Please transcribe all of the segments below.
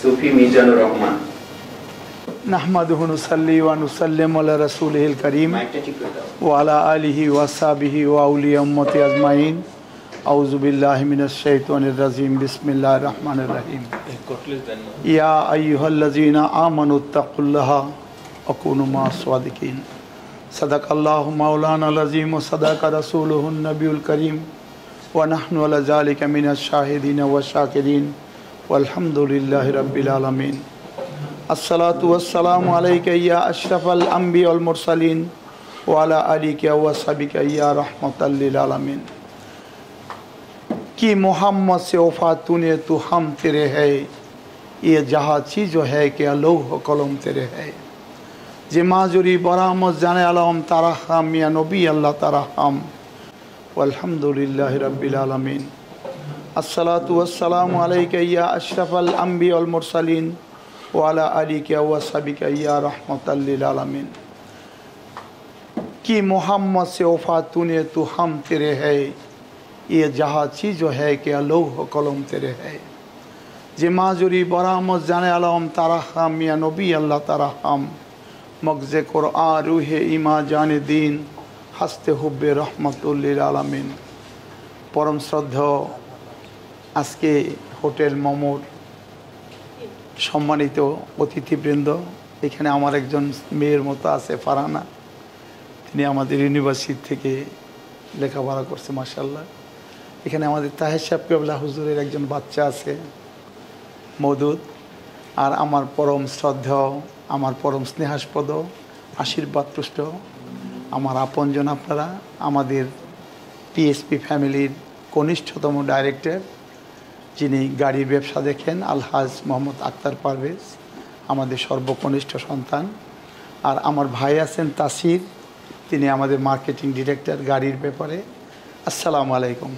সুফি মিজানুর রহমান নাহমাদুহু নুসাল্লি ওয়া নুসাল্লিম আলা রাসূলিহিল কারীম ওয়া আলা আলিহি ওয়া সাহবিহি ওয়া আউলিয়া উম্মতি আজমাইন আউযু বিল্লাহি মিনাশ শাইতানির রাজিম বিসমিল্লাহির রহমানির রহিম ইয়া আইয়ুহাল্লাযীনা আমানু তাকুল্লাহা ওয়া কুনু মা'আস সাদিকিন صدق الله مولانا العظيم وصدق رسوله النبي الكريم ونحن على ذلك من الشاهدين والشاكرين الحمد لل رب العالمین الصلاة والسلام علیکہ یا اشرف والمرسلین وعلا علیکہ وصحبکہ یا رحمت للعالمین کی محمد سے تو ہم تیرے ہے یہ جہاں چیز ہے کہ و لوہم تیرے ہے جی نبی اللہ ترحم الحمد للہ ربی عالمین আসসালাতাম আলাইকাইয়া ইয়া আশরাফাল আম্বি আল মুরসালিন ওয়ালা আলিকা ওয়া সাবিকা ইয়া রহমতাল্লিল আলমিন कि मोहम्मद से वफा तूने तो हम तेरे है ये जहाँ चीज़ হ্যায় কে अलोह কলম তেরে হ্যায় যে জুরি বরামত জানে আলম তারা হাম ইয়া নবী আল্লাহ তারা হাম মগজে কোর আ রুহে ইমা জানে দিন হাসতে হুব্বে রহমতুল্লিল আলমিন পরম শ্রদ্ধ আজকে হোটেল মোমোর সম্মানিত অতিথিবৃন্দ এখানে আমার একজন মেয়ের মতো আছে ফারানা তিনি আমাদের ইউনিভার্সিটি থেকে লেখাপড়া করছে মার্শাল্লাহ এখানে আমাদের তাহের সাহেব কেবলা হুজুরের একজন বাচ্চা আছে মদুদ আর আমার পরম শ্রদ্ধেয় আমার পরম স্নেহাস্পদ আশীর্বাদ পুষ্ট আমার আপনজন আপনারা আমাদের টিএসপি ফ্যামিলির কনিষ্ঠতম ডাইরেক্টর যিনি গাড়ির ব্যবসা দেখেন আলহাজ মোহাম্মদ আক্তার পারভেজ আমাদের সর্বকনিষ্ঠ সন্তান আর আমার ভাই আছেন তাসির তিনি আমাদের মার্কেটিং ডিরেক্টর গাড়ির ব্যাপারে আসসালামু আলাইকুম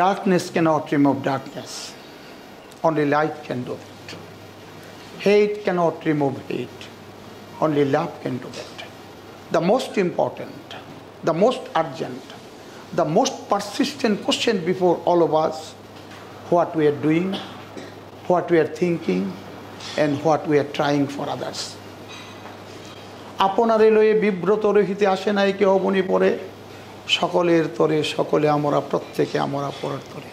darkness cannot remove darkness only light can do that hate not remove hate only love can do it the most important the most urgent the most persistent question before all of us what we are doing, what we are thinking, and what we are trying for others. আপনারে লয়ে বিব্রত রহিতে আসে নাই কেহ বনি পরে সকলের তরে সকলে আমরা প্রত্যেকে আমরা পরের তরে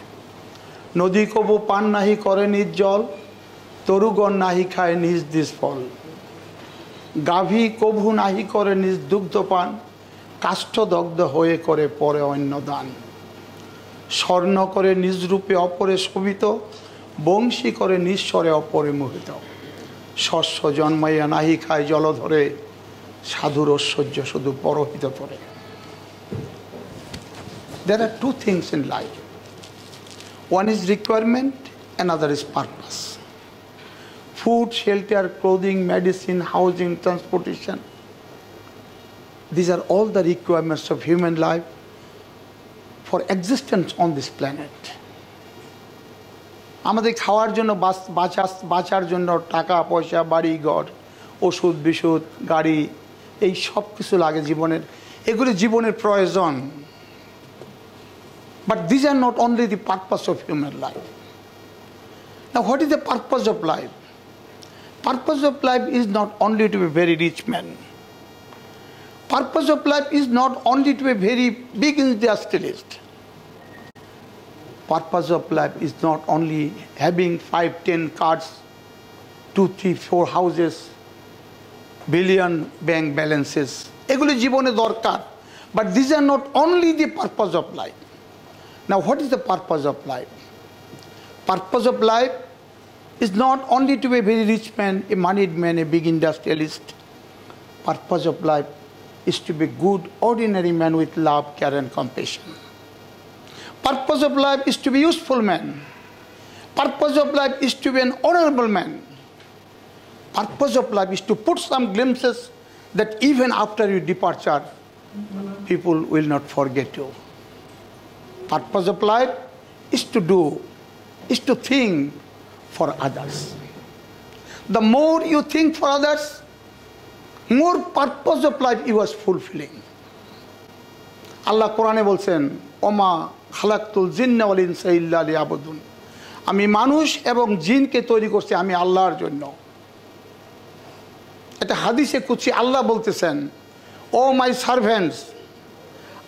নদী কবু পান নাহি করে নিজ জল তরুগণ নাহি খায় নিজ দিস ফল গাভী কভু নাহি করে নিজ দুগ্ধ পান কাষ্ঠদগ্ধ হয়ে করে পরে অন্য দান স্বর্ণ করে নিজরূপে অপরে শোভিত বংশী করে নিঃস্বরে অপরে মোহিত শস্য জন্মাইয়া নাহি খায় জল ধরে সাধুর ঐশ্বর্য শুধু পরোহিত করে there are two things in life one is requirement another is purpose food shelter clothing medicine housing transportation These are all the requirements of human life for existence on this planet. আমাদের খাওয়ার জন্য বাঁচা বাঁচার জন্য টাকা পয়সা বাড়ি ঘর ওষুধ বিষুধ গাড়ি এই সব কিছু লাগে জীবনের এগুলি জীবনের প্রয়োজন but these are not only the purpose of human life না what is the purpose of life purpose of life is not only to be very rich man purpose of life is not only to be very big industrialist. Purpose of life is not only having five, ten cars, two, three, four houses, billion bank balances. But these are not only the purpose of life. Now, what is the purpose of life? Purpose of life is not only to be a very rich man, a moneyed man, a big industrialist. Purpose of life is to be good ordinary man with love, care and compassion. Purpose of life is to be useful man. Purpose of life is to be an honorable man. Purpose of life is to put some glimpses that even after your departure, people will not forget you. Purpose of life is to do, is to think for others. The more you think for others, more purpose of life he was fulfilling আল্লাহ কোরআনে বলছেন ওমা খালাক্তুল জিন্নাওয়াল ইনসাইল্লা আলী আবুদ্দুন আমি মানুষ এবং জিনকে তৈরি করছি আমি আল্লাহর জন্য এটা হাদিসে কুচি আল্লাহ বলতেছেন O my servants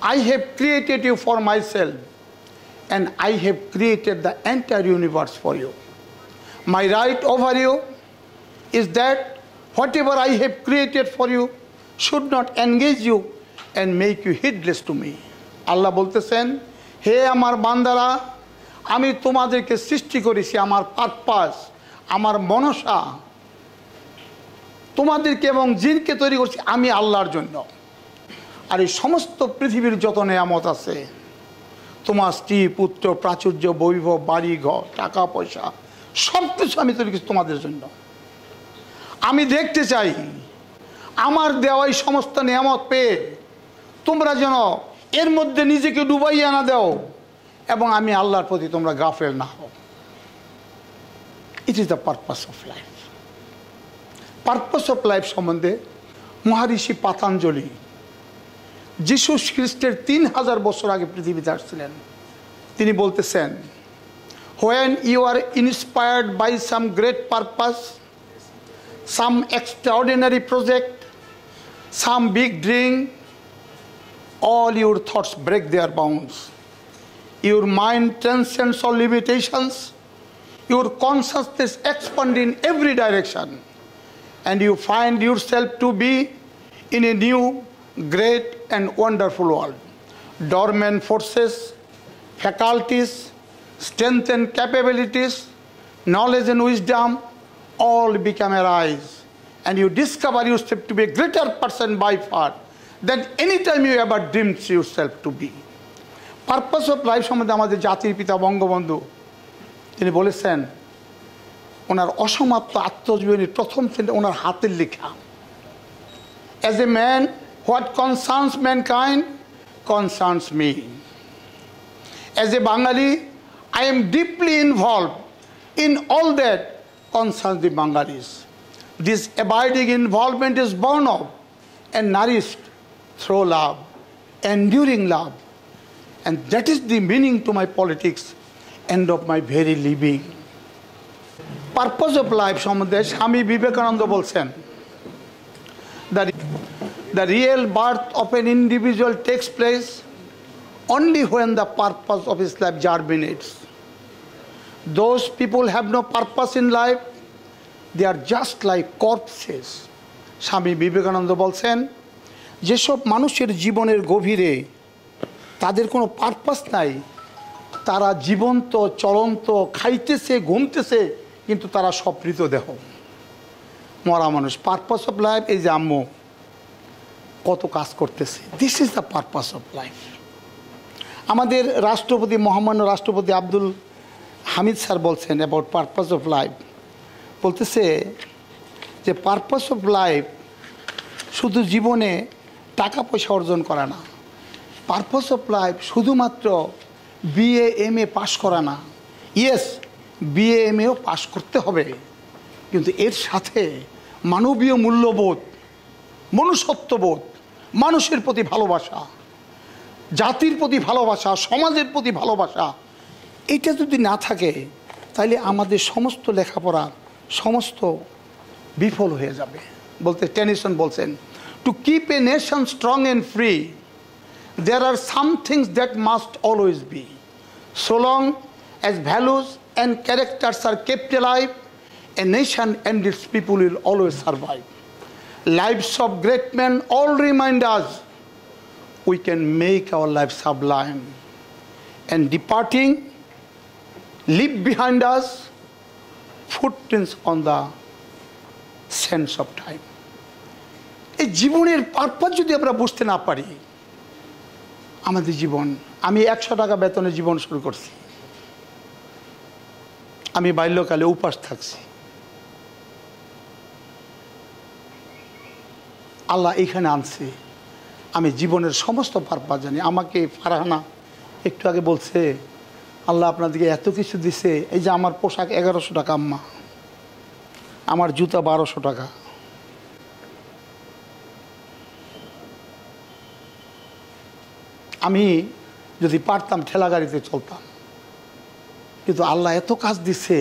I have created you for myself and I have created the entire universe for you my right over you is that whatever I have created for you should not engage you and make you heedless to me. আল্লাহ বলতেছেন হে আমার বান্দারা আমি তোমাদেরকে সৃষ্টি করেছি আমার পারপাস আমার মনসা তোমাদেরকে এবং জিনকে তৈরি করছি আমি আল্লাহর জন্য আর এই সমস্ত পৃথিবীর যত নেয়ামত আছে তোমার স্ত্রী পুত্র প্রাচুর্য বৈভব বাড়ি ঘর টাকা পয়সা সব কিছু আমি তৈরি করছি তোমাদের জন্য আমি দেখতে চাই আমার দেওয়াই সমস্ত নিয়ামত পেয়ে তোমরা যেন এর মধ্যে নিজেকে ডুবাইয়া না দাও এবং আমি আল্লাহর প্রতি তোমরা গাফেল না হও it is the purpose of life purpose of life সম্বন্ধে মহারিষি পাতাঞ্জলি যিশু খ্রিস্টের তিন হাজার বছর আগে পৃথিবীতে আসছিলেন তিনি বলতেছেন when you are inspired by some great purpose some extraordinary project, some big dream, all your thoughts break their bounds. Your mind transcends all limitations. Your consciousness expands in every direction. And you find yourself to be in a new, great and wonderful world. Dormant forces, faculties, strength and capabilities, knowledge and wisdom, all become arise and you discover yourself to be a greater person by far than any time you ever dreamed yourself to be. Purpose of life সম্বন্ধে আমাদের জাতির পিতা বঙ্গবন্ধু তিনি বলেছেন ওনার অসমাপ্ত আত্মজীবনী প্রথম শ্রেণী ওনার হাতের লেখা as a man what concerns mankind concerns me as a Bengali I am deeply involve in all that concerns the Bengalis. This abiding involvement is born of and nourished through love, enduring love. And that is the meaning to my politics and of my very living. Purpose of life সম্বন্ধে স্বামী বিবেকানন্দ বলছেন that the real birth of an individual takes place only when the purpose of his life germinates. Those people have no purpose in life. They are just like corpses. স্বামী বিবেকানন্দ বলছেন যেসব মানুষের জীবনের গভীরে তাদের কোনো পারপাস নাই তারা জীবন্ত চলন্ত খাইতেছে ঘুমতেছে কিন্তু তারা সপ্রীত দেহ মরা মানুষ পারপাস অফ লাইফ এই যে আম্মু কত কাজ করতেছে this is the purpose of life আমাদের রাষ্ট্রপতি মহামান্য রাষ্ট্রপতি আব্দুল হামিদ স্যার বলছেন অ্যাবাউট পারপাস অফ লাইফ বলতেছে যে পারপাস অফ লাইফ শুধু জীবনে টাকা পয়সা অর্জন করা না পারপাস অফ লাইফ শুধুমাত্র বিএ এম এ পাশ করা না ইয়েস বিএ এম এও পাশ করতে হবে কিন্তু এর সাথে মানবীয় মূল্যবোধ মনুষ্যত্ববোধ মানুষের প্রতি ভালোবাসা জাতির প্রতি ভালোবাসা সমাজের প্রতি ভালোবাসা এটা যদি না থাকে তাহলে আমাদের সমস্ত লেখাপড়া সমস্ত বিফল হয়ে যাবে বলতে টেনিসন বলছেন to keep a nation strong and free there are some things that must always be so long as values and characters are kept life a nation and its people will always survive lives of great man all remind us we can make our life sublime and departing leave behind us footprints on the sense of time. এই জীবনের purpose যদি আমরা বুঝতে না পারি আমাদের জীবন আমি একশো টাকা বেতনে জীবন শুরু করছি আমি বাল্যকালে উপাস থাকছি আল্লাহ এখানে আনছে আমি জীবনের সমস্ত পারপাস জানি আমাকে ফারাহানা একটু আগে বলছে আল্লাহ আপনাদেরকে এত কিছু দিছে এই যে আমার পোশাক এগারোশো টাকা আম্মা আমার জুতা বারোশো টাকা আমি যদি পারতাম ঠেলা গাড়িতে চলতাম কিন্তু আল্লাহ এত কাজ দিছে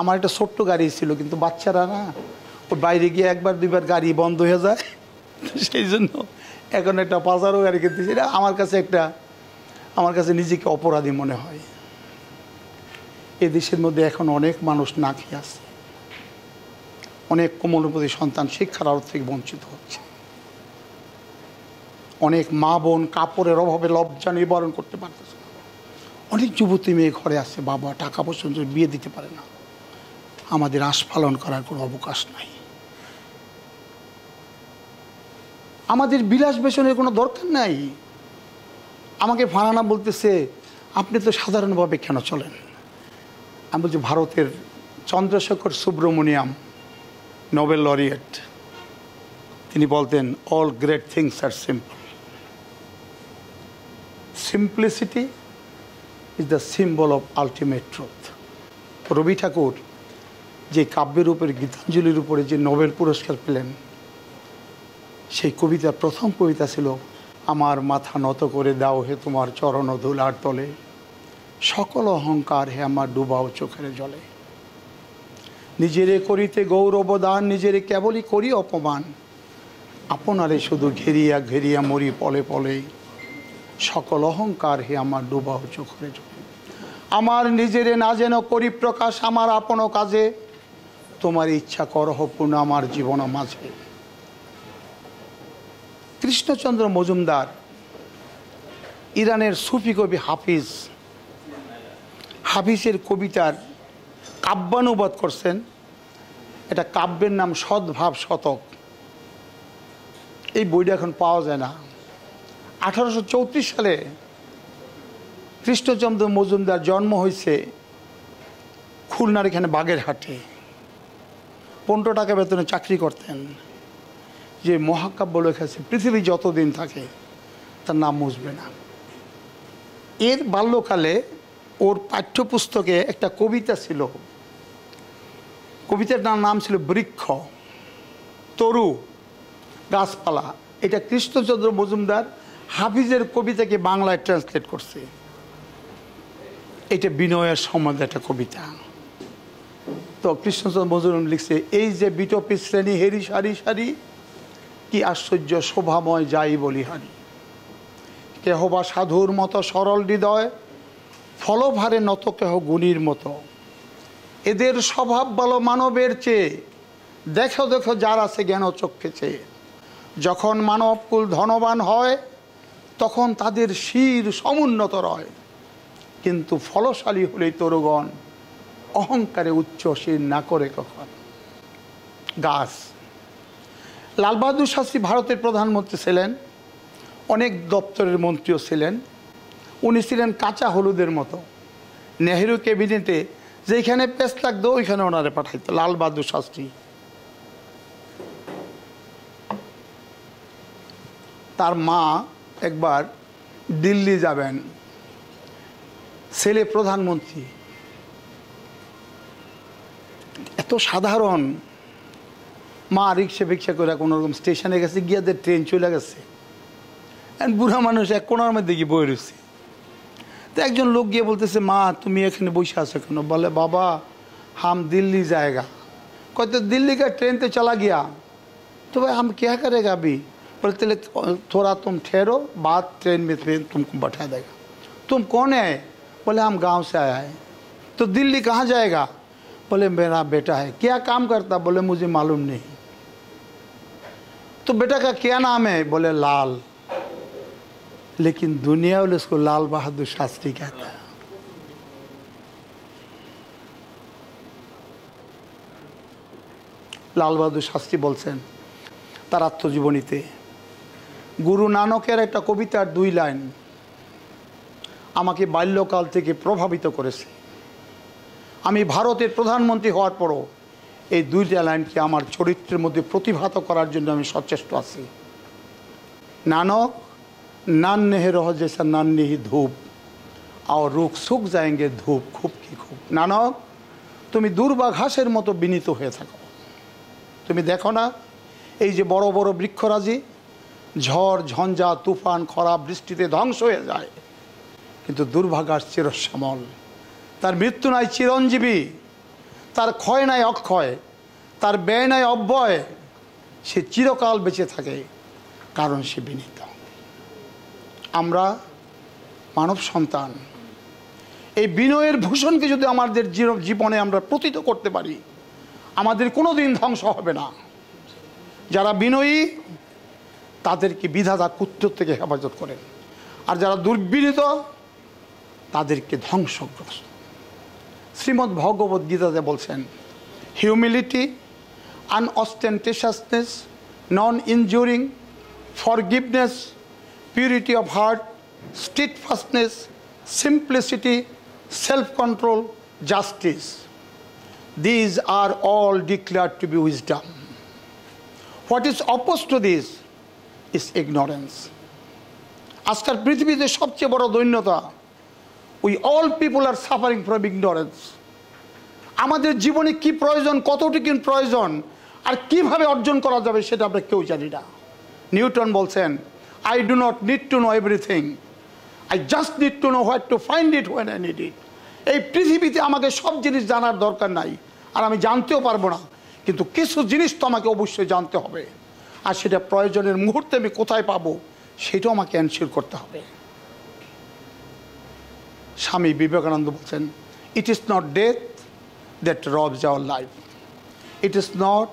আমার একটা ছোট্ট গাড়ি ছিল কিন্তু বাচ্চারা না ওর বাইরে গিয়ে একবার দুইবার গাড়ি বন্ধ হয়ে যায় সেই জন্য এখন একটা পাজারও গাড়ি কিনতেছি এটা আমার কাছে একটা আমার কাছে নিজেকে অপরাধী মনে হয় এ দেশের মধ্যে এখন অনেক মানুষ না খেয়ে আছে অনেক কোমলপতি সন্তান শিক্ষার আলো থেকে বঞ্চিত হচ্ছে অনেক মা বোন কাপড়ের অভাবে লজ্জা নিবারণ করতে পারতেছে অনেক যুবতী মেয়ে ঘরে আছে বাবা টাকা পর্যন্ত বিয়ে দিতে পারে না আমাদের আস্ফালন করার কোনো অবকাশ নাই আমাদের বিলাস বেসনের কোনো দরকার নাই আমাকে ফারানা বলতেছে আপনি তো সাধারণভাবে কেন চলেন আমি বলছি ভারতের চন্দ্রশেখর সুব্রমণিয়াম নোবেল লরিয়েট তিনি বলতেন all great things are simple simplicity is the symbol of ultimate truth Rabi Thakur যে কাব্যের উপরে গীতাঞ্জলির উপরে যে নোবেল পুরস্কার পেলেন সেই কবিতার প্রথম কবিতা ছিল আমার মাথা নত করে দাও হে তোমার চরণ ধুলার তলে সকল অহংকার হে আমার ডুবাও চোখের জলে নিজেরে করিতে গৌরবদান নিজেরে কেবলই করি অপমান আপনারে শুধু ঘেরিয়া ঘেরিয়া মরি পলে পলে সকল অহংকার হে আমার ডুবাও চোখের জলে আমার নিজেরে না যেন করি প্রকাশ আমার আপন কাজে তোমার ইচ্ছা করহ আমার জীবন মাঝে কৃষ্ণচন্দ্র মজুমদার ইরানের সুফি কবি হাফিজ হাফিজের কবিতার কাব্যানুবাদ করছেন এটা কাব্যের নাম সদ্ভাব শতক এই বইটা এখন পাওয়া যায় না আঠারোশো সালে কৃষ্ণচন্দ্র মজুমদার জন্ম হয়েছে খুলনার এখানে হাটে পনেরো টাকা বেতনে চাকরি করতেন যে মহাকাব্য লেখাছে পৃথিবী যতদিন থাকে তার নাম মুসবে না এর বাল্যকালে ওর পাঠ্যপুস্তকে একটা কবিতা ছিল কবিতার নাম ছিল বৃক্ষ তরু গাছপালা এটা কৃষ্ণচন্দ্র মজুমদার হাফিজের কবিতাকে বাংলায় ট্রান্সলেট করছে এটা বিনয়ের সম্বন্ধে একটা কবিতা তো কৃষ্ণচন্দ্র মজুমদার লিখছে এই যে বিটপি শ্রেণী হেরি সারি সারি কি আশ্চর্য শোভাময় যাই হানি কেহ বা সাধুর মতো সরল হৃদয় ফলভারে নত কেহ গুণীর মতো এদের স্বভাব বলো মানবের চেয়ে দেখো দেখো যার আছে জ্ঞান চক্ষে চেয়ে যখন মানবকুল ধনবান হয় তখন তাদের শির সমুন্নত রয় কিন্তু ফলশালী হলেই তরুগণ অহংকারে উচ্চ শির না করে কখন গাছ লাল বাহাদুর শাস্ত্রী ভারতের প্রধানমন্ত্রী ছিলেন অনেক দপ্তরের মন্ত্রীও ছিলেন উনি ছিলেন কাঁচা হলুদের মতো নেহেরু ক্যাবিনেটে যেখানে পেস লাগতো ওইখানে ওনারে পাঠাইতো লাল বাহাদুর শাস্ত্রী তার মা একবার দিল্লি যাবেন ছেলে প্রধানমন্ত্রী এত সাধারণ माँ रिक्शा फिक्शा করে स्टेशन স্টেশনে ट्रेन গিয়া যে ট্রেন চলে গেছে বুড়া মানুষ এক কোনার মধ্যে গিয়ে तो एक তো একজন লোক গিয়ে বলতেছে মা তুমি এখানে বসে আছো কেন বলে বাবা হাম दिल्ली का ट्रेन तो चला गया तो भाई हम क्या करेगा अभी बोले चले थोड़ा तुम ठहरो बाद ट्रेन में ट्रेन तुमको बैठा देगा तुम कौन है बोले हम गांव से आया है तो दिल्ली कहाँ जाएगा बोले मेरा बेटा है क्या काम करता बोले मुझे मालूम नहीं তো বেটাকে কে নামে বলে লাল লেকিন দুনিয়া लेकिन লাল বাহাদুর শাস্ত্রী लाल লাল বাহাদুর শাস্ত্রী বলছেন তার আত্মজীবনীতে গুরু নানকের একটা কবিতার দুই লাইন আমাকে বাল্যকাল থেকে প্রভাবিত করেছে আমি ভারতের প্রধানমন্ত্রী হওয়ার পরও এই দুইটা লাইনকে আমার চরিত্রের মধ্যে প্রতিভাত করার জন্য আমি সচেষ্ট আছি নানক নান নেহে নান্নেহি নান নেহি ধূপ আর রুখ সুখ যায়ঙ্গে ধূপ খুব কি খুব নানক তুমি দুর্বা ঘাসের মতো বিনীত হয়ে থাকো তুমি দেখো না এই যে বড় বড় বৃক্ষরাজি ঝড় ঝঞ্ঝা তুফান খরা বৃষ্টিতে ধ্বংস হয়ে যায় কিন্তু দুর্ভাগাস চিরশ্যামল তার মৃত্যু নাই চিরঞ্জীবী তার ক্ষয় নাই অক্ষয় তার ব্যয় নাই অব্যয় সে চিরকাল বেঁচে থাকে কারণ সে বিনীত আমরা মানব সন্তান এই বিনয়ের ভূষণকে যদি আমাদের জীবনে আমরা প্রতীত করতে পারি আমাদের কোনো দিন ধ্বংস হবে না যারা বিনয়ী তাদেরকে বিধাতা কুত্র থেকে হেফাজত করেন আর যারা দুর্বিনীত তাদেরকে ধ্বংসগ্রস্ত শ্রীমদ্ ভগবত গীতাতে বলছেন humility unostentatiousness non injuring forgiveness purity of heart steadfastness simplicity self control justice these are all declared to be wisdom what is oppose to this is ignorance আজকাল পৃথিবীতে সবচেয়ে বড় দৈন্যতা we all people are suffering from ignorance আমাদের জীবনে কি প্রয়োজন কতটুকু প্রয়োজন আর কিভাবে অর্জন করা যাবে সেটা আমরা কেউ জানি না নিউটন বলছেন I do not need to know everything I just need to know what to find it when I need it এই পৃথিবীতে আমাকে সব জিনিস জানার দরকার নাই আর আমি জানতেও পারবো না কিন্তু কিছু জিনিস তো আমাকে অবশ্যই জানতে হবে আর সেটা প্রয়োজনের মুহূর্তে আমি কোথায় পাবো সেটাও আমাকে অ্যানসিওর করতে হবে স্বামী বিবেকানন্দ বলছেন it is not death that robs our life it is not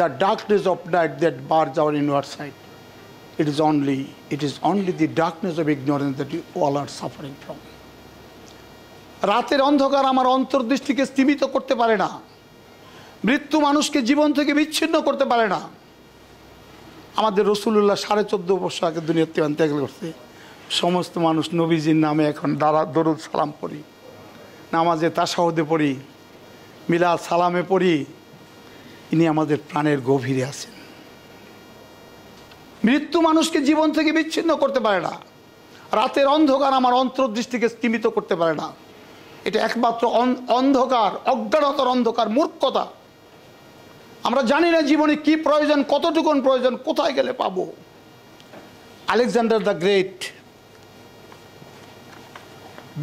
the darkness of night that barge our inner side it is only it is only the darkness of ignorance that you all are suffering from রাতের অন্ধকার আমার অন্তর্দৃষ্টিকে স্তীমিত করতে পারে না মৃত্যু মানুষকে জীবন থেকে বিচ্ছিন্ন করতে পারে না আমাদের রসুল্লাহ সাড়ে চোদ্দ বছর আগে দুনিয়াতে ত্যাগ করছে সমস্ত মানুষ নবীজির নামে এখন দাঁড়া দরুদ সালাম পড়ি নামাজে তাসাহদে পড়ি মিলা সালামে পড়ি ইনি আমাদের প্রাণের গভীরে আছেন মৃত্যু মানুষকে জীবন থেকে বিচ্ছিন্ন করতে পারে না রাতের অন্ধকার আমার অন্তর্দৃষ্টিকে স্তীমিত করতে পারে না এটা একমাত্র অন্ধকার অজ্ঞানতার অন্ধকার মূর্খতা আমরা জানি না জীবনে কি প্রয়োজন কতটুকুন প্রয়োজন কোথায় গেলে পাবো আলেকজান্ডার দ্য গ্রেট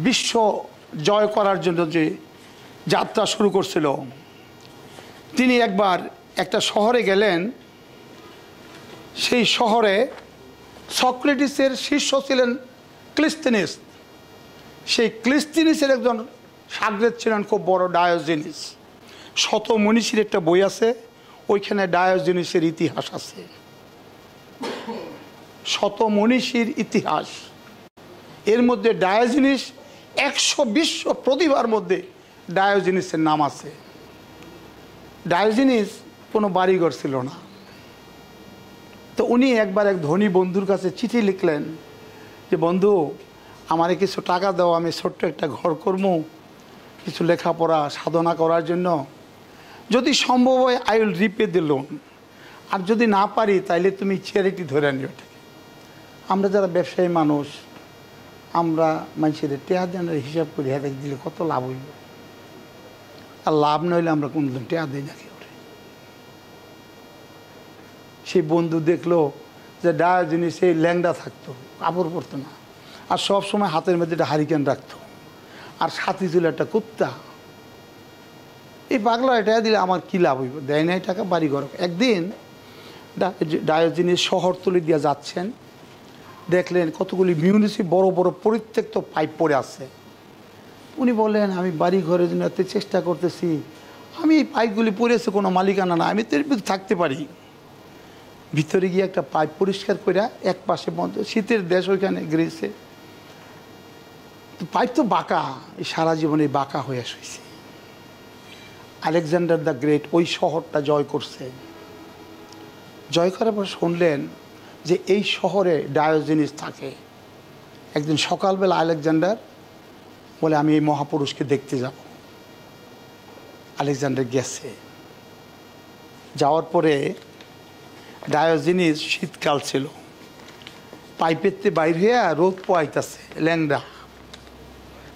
বিশ্ব জয় করার জন্য যে যাত্রা শুরু করছিল তিনি একবার একটা শহরে গেলেন সেই শহরে সক্রেটিসের শীর্ষ ছিলেন ক্লিস্তিনিস সেই ক্লিস্তিনিসের একজন সাগরেদ ছিলেন খুব বড় ডায়োজিনিস শত মনীষীর একটা বই আছে ওইখানে ডায়োজিনিসের ইতিহাস আছে শত মনীষীর ইতিহাস এর মধ্যে ডায়োজিনিস একশো বিশ্ব প্রতিভার মধ্যে ডায়োজিনিসের নাম আছে ডায়োজিনিস কোনো বাড়িঘর ছিল না তো উনি একবার এক ধনী বন্ধুর কাছে চিঠি লিখলেন যে বন্ধু আমারে কিছু টাকা দাও আমি ছোট্ট একটা ঘর করব কিছু লেখাপড়া সাধনা করার জন্য যদি সম্ভব হয় I will repay the loan আর যদি না পারি তাইলে তুমি চ্যারিটি ধরে নিও আমরা যারা ব্যবসায়ী মানুষ আমরা মানুষের টেহার দেন হিসাব করি হাতে হ্যাঁ, দিলে কত লাভ হইল আর লাভ নইলে আমরা কোনোদিন টেয়া দিই না কেউ সেই বন্ধু দেখলো যে ডায় জিনিস সেই ল্যাংডা থাকতো কাপড় পরতো না আর সব সময় হাতের মধ্যে একটা হারিকেন রাখতো আর সাথে ছিল একটা কুত্তা এই পাগলা এটা দিলে আমার কী লাভ হইব দেয় নাই টাকা বাড়ি ঘর একদিন ডায়োজিনের শহরতলি দিয়ে যাচ্ছেন দেখলেন কতগুলি মিউনিসি বড় বড় পরিত্যক্ত পাইপ পড়ে আছে উনি বললেন আমি বাড়ি ঘরের জন্য এত চেষ্টা করতেছি আমি এই পাইপগুলি পড়ে আছে কোনো মালিকানা না আমি তো এর থাকতে পারি ভিতরে গিয়ে একটা পাইপ পরিষ্কার করে এক পাশে বন্ধ শীতের দেশ ওইখানে গ্রেছে পাইপ তো বাঁকা এই সারা জীবনে বাঁকা হয়ে শুয়েছে আলেকজান্ডার দ্য গ্রেট ওই শহরটা জয় করছে জয় করার পর শুনলেন যে এই শহরে ডায়োজিনিস থাকে একদিন সকালবেলা আলেকজান্ডার বলে আমি এই মহাপুরুষকে দেখতে যাব আলেকজান্ডার গেছে যাওয়ার পরে ডায়োজিনিস শীতকাল ছিল পাইপেরতে বাইর আর রোদ পোয়াইতেছে ল্যাংরা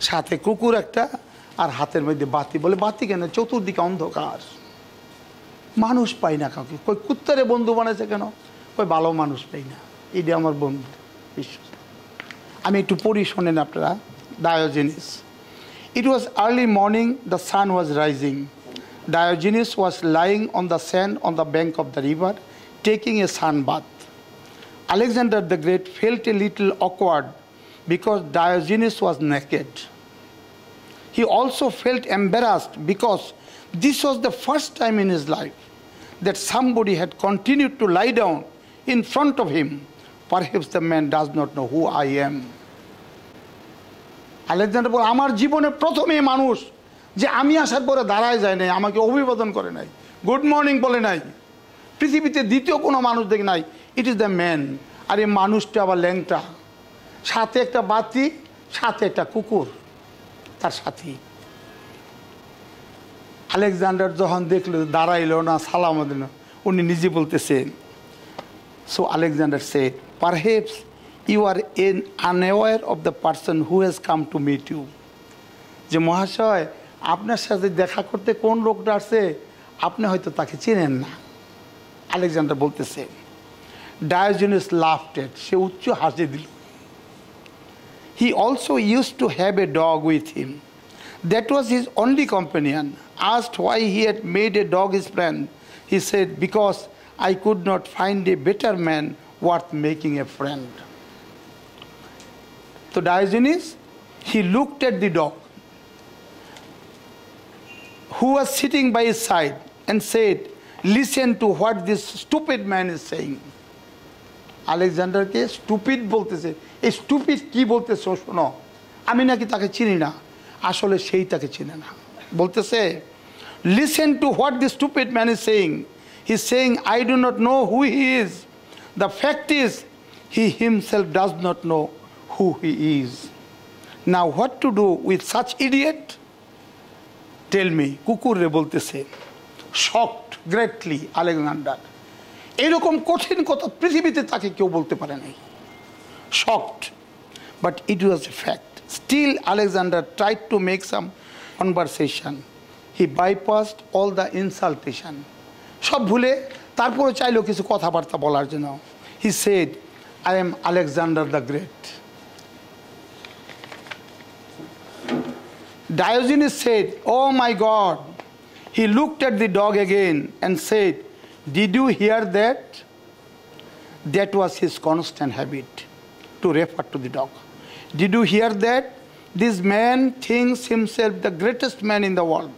সাথে কুকুর একটা আর হাতের মধ্যে বাতি বলে বাতি কেন চতুর্দিকে অন্ধকার মানুষ পাই না কাউকে কই কুত্তারে বন্ধু বানাইছে কেন ওই ভালো মানুষ পাই না এটা আমার বন্ধু বিশ্বাস আমি একটু পড়ি শোনেন আপনারা It was early morning, the sun was rising. Diogenes was lying on the sand on the bank of the river, taking a sunbath. Alexander the Great felt a little awkward because Diogenes was naked. He also felt embarrassed because this was the first time in his life that somebody had continued to lie down in front of him. Perhaps the man does not know who I am. Alexander বল আমার জীবনে প্রথমে মানুষ যে আমি আসার পরে দাঁড়ায় যায় নাই আমাকে অভিবাদন করে নাই গুড মর্নিং বলে নাই পৃথিবীতে দ্বিতীয় কোনো মানুষ দেখে নাই ইট ইজ দ্য ম্যান আর এই মানুষটা আবার ল্যাংটা সাথে একটা বাতি সাথে একটা কুকুর তার সাথী আলেকজান্ডার যখন দেখলো দাঁড়াইল না সালাম উনি নিজে বলতেছেন So Alexander said, Perhaps you are unaware of the person who has come to meet you. যে মহাশয় আপনার সাথে দেখা করতে কোন লোকটা আসছে আপনি হয়তো তাকে চেনেন না আলেকজান্ডার বলতেছে ডায়োজেনিস লাফটেড সে উচ্চ হাসি দিল he also use to have a dog with him that was his only companion asked why he had made a dog his friend he said because I could not find a better man worth making a friend. So Diogenes, he looked at the dog who was sitting by his side and said, Listen to what this stupid man is saying. আলেকজান্ডারকে stupid বলতেছে এই stupid কি বলতেছে শোনো আমি নাকি তাকে চিনি না আসলে সেই তাকে চিনে না বলতেছে listen to what the stupid man is saying He's saying, I do not know who he is. The fact is, he himself does not know who he is. Now, what to do with such idiot? Tell me, kukurre bolte se. Shocked greatly, Alexander. Erokom kothin kotha prithibite take kyo bolte pare nahi. Shocked. But it was a fact. Still, Alexander tried to make some conversation. He bypassed all the insultation. সব ভুলে তারপরে চাইলো কিছু কথাবার্তা বলার জন্য he said I am Alexander the great Diogenes said, Oh my God. He looked at the dog again and said, Did you hear that? That was his constant habit to refer to the dog. Did you hear that? This man thinks himself the greatest man in the world.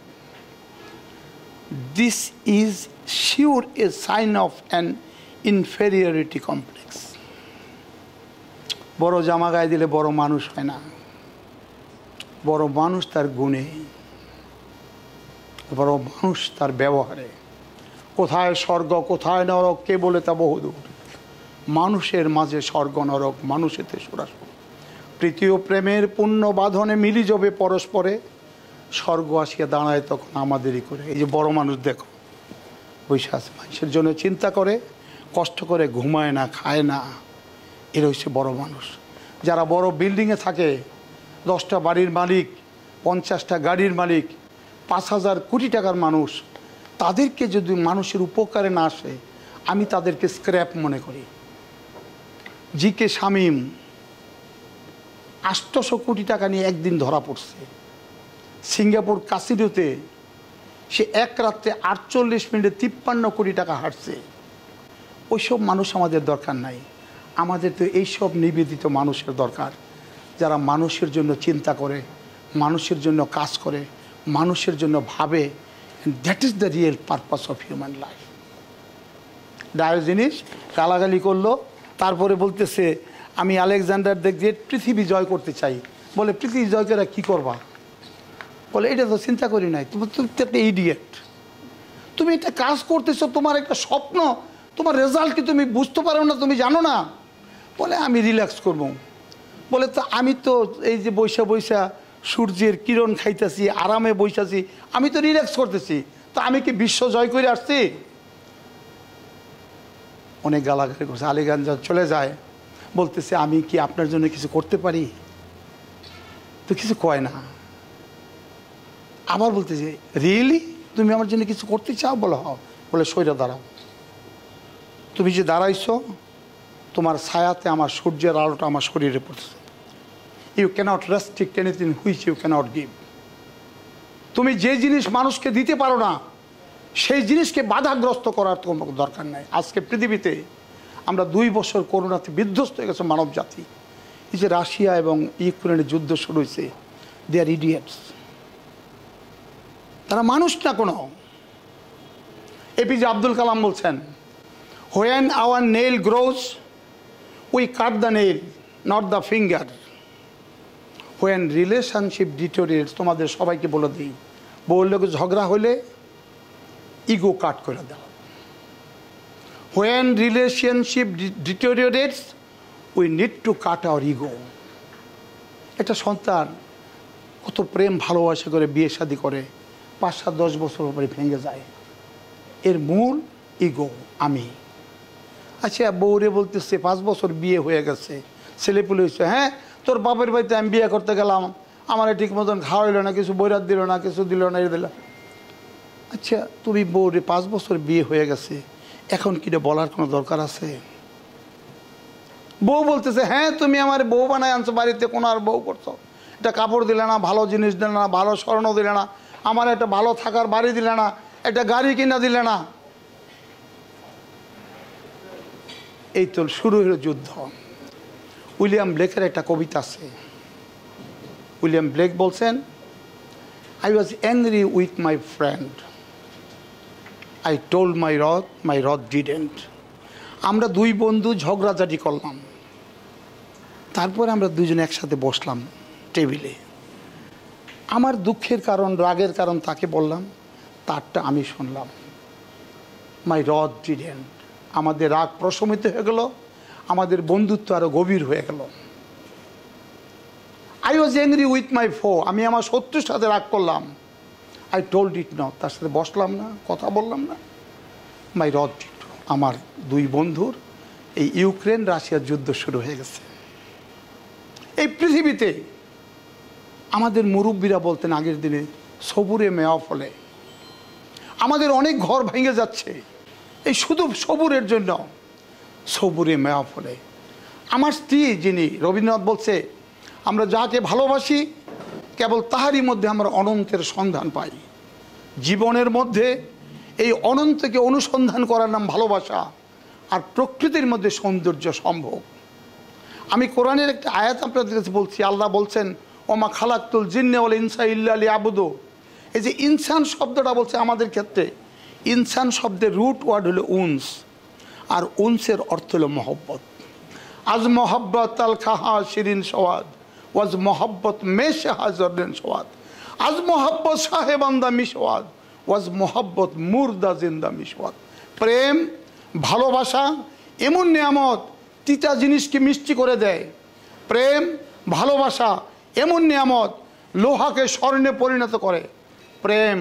This is sure a sign of an inferiority complex. বড় জামা গায়ে দিলে বড় মানুষ হয় না বড় মানুষ তার গুণে বড় মানুষ তার ব্যবহারে কোথায় স্বর্গ কোথায় নরক কে বলে তা বহুদূর মানুষের মাঝে স্বর্গ নরক মানুষেতে সরাসরি তৃতীয় প্রেমের পূর্ণ বাঁধনে মিলি যাবে পরস্পরে স্বর্গ আসিয়া দাঁড়ায় তখন আমাদেরই করে এই যে বড় মানুষ দেখো ওই আছে মানুষের জন্য চিন্তা করে কষ্ট করে ঘুমায় না খায় না এরা হচ্ছে বড় মানুষ যারা বড় বিল্ডিংয়ে থাকে দশটা বাড়ির মালিক পঞ্চাশটা গাড়ির মালিক পাঁচ হাজার কোটি টাকার মানুষ তাদেরকে যদি মানুষের উপকারে না আসে আমি তাদেরকে স্ক্র্যাপ মনে করি জি কে শামীম আষ্টশো কোটি টাকা নিয়ে একদিন ধরা পড়ছে সিঙ্গাপুর কাসিডোতে সে এক রাত্রে আটচল্লিশ মিনিটে তিপ্পান্ন কোটি টাকা হাঁটছে ওইসব মানুষ আমাদের দরকার নাই আমাদের তো এইসব নিবেদিত মানুষের দরকার যারা মানুষের জন্য চিন্তা করে মানুষের জন্য কাজ করে মানুষের জন্য ভাবে that is the real purpose of human life ডায় জিনিস গালাগালি করলো তারপরে বলতেছে আমি আলেকজান্ডার দেখ যে পৃথিবী জয় করতে চাই বলে পৃথিবী জয় করে কী করবা বলে এটা তো চিন্তা করি নাই তুমি তুমি তো একটা ইডিয়েট তুমি একটা কাজ করতেছো তোমার একটা স্বপ্ন তোমার রেজাল্ট কি তুমি বুঝতে পারো না তুমি জানো না বলে আমি রিল্যাক্স করব। বলে তো আমি তো এই যে বৈশা বৈশা সূর্যের কিরণ খাইতেছি আরামে বৈশাছি আমি তো রিল্যাক্স করতেছি তো আমি কি বিশ্ব জয় করে আসছি অনেক গালাগালি করছে আলিগঞ্জ চলে যায় বলতেছে আমি কি আপনার জন্য কিছু করতে পারি তো কিছু কয় না আবার বলতেছি রিয়েলি তুমি আমার জন্য কিছু করতে চাও বলো হও হ্যাঁ। বলে সৈরা দাঁড়াও তুমি যে দাঁড়াইছ তোমার ছায়াতে আমার সূর্যের আলোটা আমার শরীরে পড়ছে you can't restrict anything which you can't give তুমি যে জিনিস মানুষকে দিতে পারো না সেই জিনিসকে বাধাগ্রস্ত করার কোনো দরকার নাই আজকে পৃথিবীতে আমরা দুই বছর করোনাতে বিধ্বস্ত হয়ে গেছে মানব জাতি এই যে রাশিয়া এবং ইউক্রেনের যুদ্ধ শুরু হয়েছে দে আর ইডিয়েটস তারা মানুষ না কোনো এপিজে আব্দুল কালাম বলছেন when our nail grows we cut the nail not the finger when relationship deteriorate তোমাদের সবাইকে বলে দিই বললে ঝগড়া হলে ইগো কাট করে দাও when relationship deteriorates we need to cut our ego একটা সন্তান কত প্রেম ভালোবাসা করে বিয়ে শাদি করে পাঁচ সাত দশ বছর পরে ভেঙে যায় এর মূল ইগো আমি আচ্ছা বউরে বলতেছে পাঁচ বছর বিয়ে হয়ে গেছে ছেলে পুলে হয়েছে হ্যাঁ তোর বাপের বাড়িতে আমি বিয়ে করতে গেলাম আমার ঠিক মতন খাওয়াইল না কিছু বৈরাত দিল না কিছু দিল না এ দিল আচ্ছা তুমি বউরে পাঁচ বছর বিয়ে হয়ে গেছে এখন কিটা বলার কোনো দরকার আছে বউ বলতেছে হ্যাঁ তুমি আমার বউ বানায় আনছো বাড়িতে কোনো আর বউ করছো এটা কাপড় দিলে না ভালো জিনিস দিলে না ভালো স্বর্ণ দিলে না আমার একটা ভালো থাকার বাড়ি দিলে না একটা গাড়ি কিনা দিলে না এই তো শুরু হলো যুদ্ধ উইলিয়াম ব্লেকের একটা কবিতা আছে উইলিয়াম ব্লেক বলছেন I was angry with my friend I told my wrath my রথ ডিডেন্ট আমরা দুই বন্ধু ঝগড়াঝাটি করলাম তারপরে আমরা দুজনে একসাথে বসলাম টেবিলে আমার দুঃখের কারণ রাগের কারণ তাকে বললাম তারটা আমি শুনলাম মাই রদ ডিডেন আমাদের রাগ প্রশমিত হয়ে গেল আমাদের বন্ধুত্ব আরও গভীর হয়ে গেল I was angry with my foe আমি আমার শত্রুর সাথে রাগ করলাম আই টোল্ড ইট নট তার সাথে বসলাম না কথা বললাম না মাই রদ ডিট আমার দুই বন্ধুর এই ইউক্রেন রাশিয়ার যুদ্ধ শুরু হয়ে গেছে এই পৃথিবীতে আমাদের মুরব্বীরা বলতেন আগের দিনে সবুরে মেয়া ফলে আমাদের অনেক ঘর ভেঙে যাচ্ছে এই শুধু সবুরের জন্য সবুরে মেয়া ফলে আমার স্ত্রী যিনি রবীন্দ্রনাথ বলছে আমরা যাকে ভালোবাসি কেবল তাহারই মধ্যে আমরা অনন্তের সন্ধান পাই জীবনের মধ্যে এই অনন্তকে অনুসন্ধান করার নাম ভালোবাসা আর প্রকৃতির মধ্যে সৌন্দর্য সম্ভব আমি কোরআনের একটা আয়াত আপনাদের কাছে বলছি আল্লাহ বলছেন ওমা খালাক্তুল জিন্নেওয়াল ইনসা ইল্লা আলী আবুদো এই যে ইনসান শব্দটা বলছে আমাদের ক্ষেত্রে ইনসান শব্দের রুট ওয়ার্ড হলো উন্স আর উন্সের অর্থ হলো মহব্বত আজ মহব্বত আল খাহা শিরিন সওয়াদ ওয়াজ মহব্বত মে শাহা জরিন সওয়াদ আজ মহব্বত সাহেবান্দা মিসওয়াদ ওয়াজ মহব্বত মুরদা জিন্দা সওয়াদ প্রেম ভালোবাসা এমন নিয়ামত তিতা জিনিসকে মিষ্টি করে দেয় প্রেম ভালোবাসা এমন নিয়ামত লোহাকে স্বর্ণে পরিণত করে প্রেম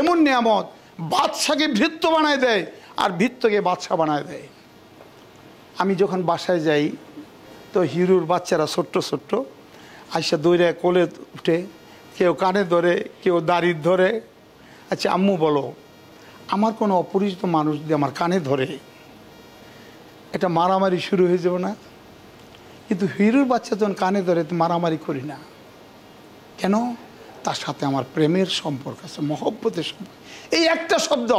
এমন নিয়ামত বাদশাকে ভৃত্য বানায় দেয় আর ভৃত্যকে বাদশা বানায় দেয় আমি যখন বাসায় যাই তো হিরুর বাচ্চারা ছোট্ট ছোট্ট আইসা দৈরায় কোলে উঠে কেউ কানে ধরে কেউ দাড়ির ধরে আচ্ছা আম্মু বলো আমার কোনো অপরিচিত মানুষ যদি আমার কানে ধরে এটা মারামারি শুরু হয়ে যাবে না কিন্তু হিরুর বাচ্চা যখন কানে ধরে তো মারামারি করি না কেন তার সাথে আমার প্রেমের সম্পর্ক আছে মহব্বতের সম্পর্ক এই একটা শব্দ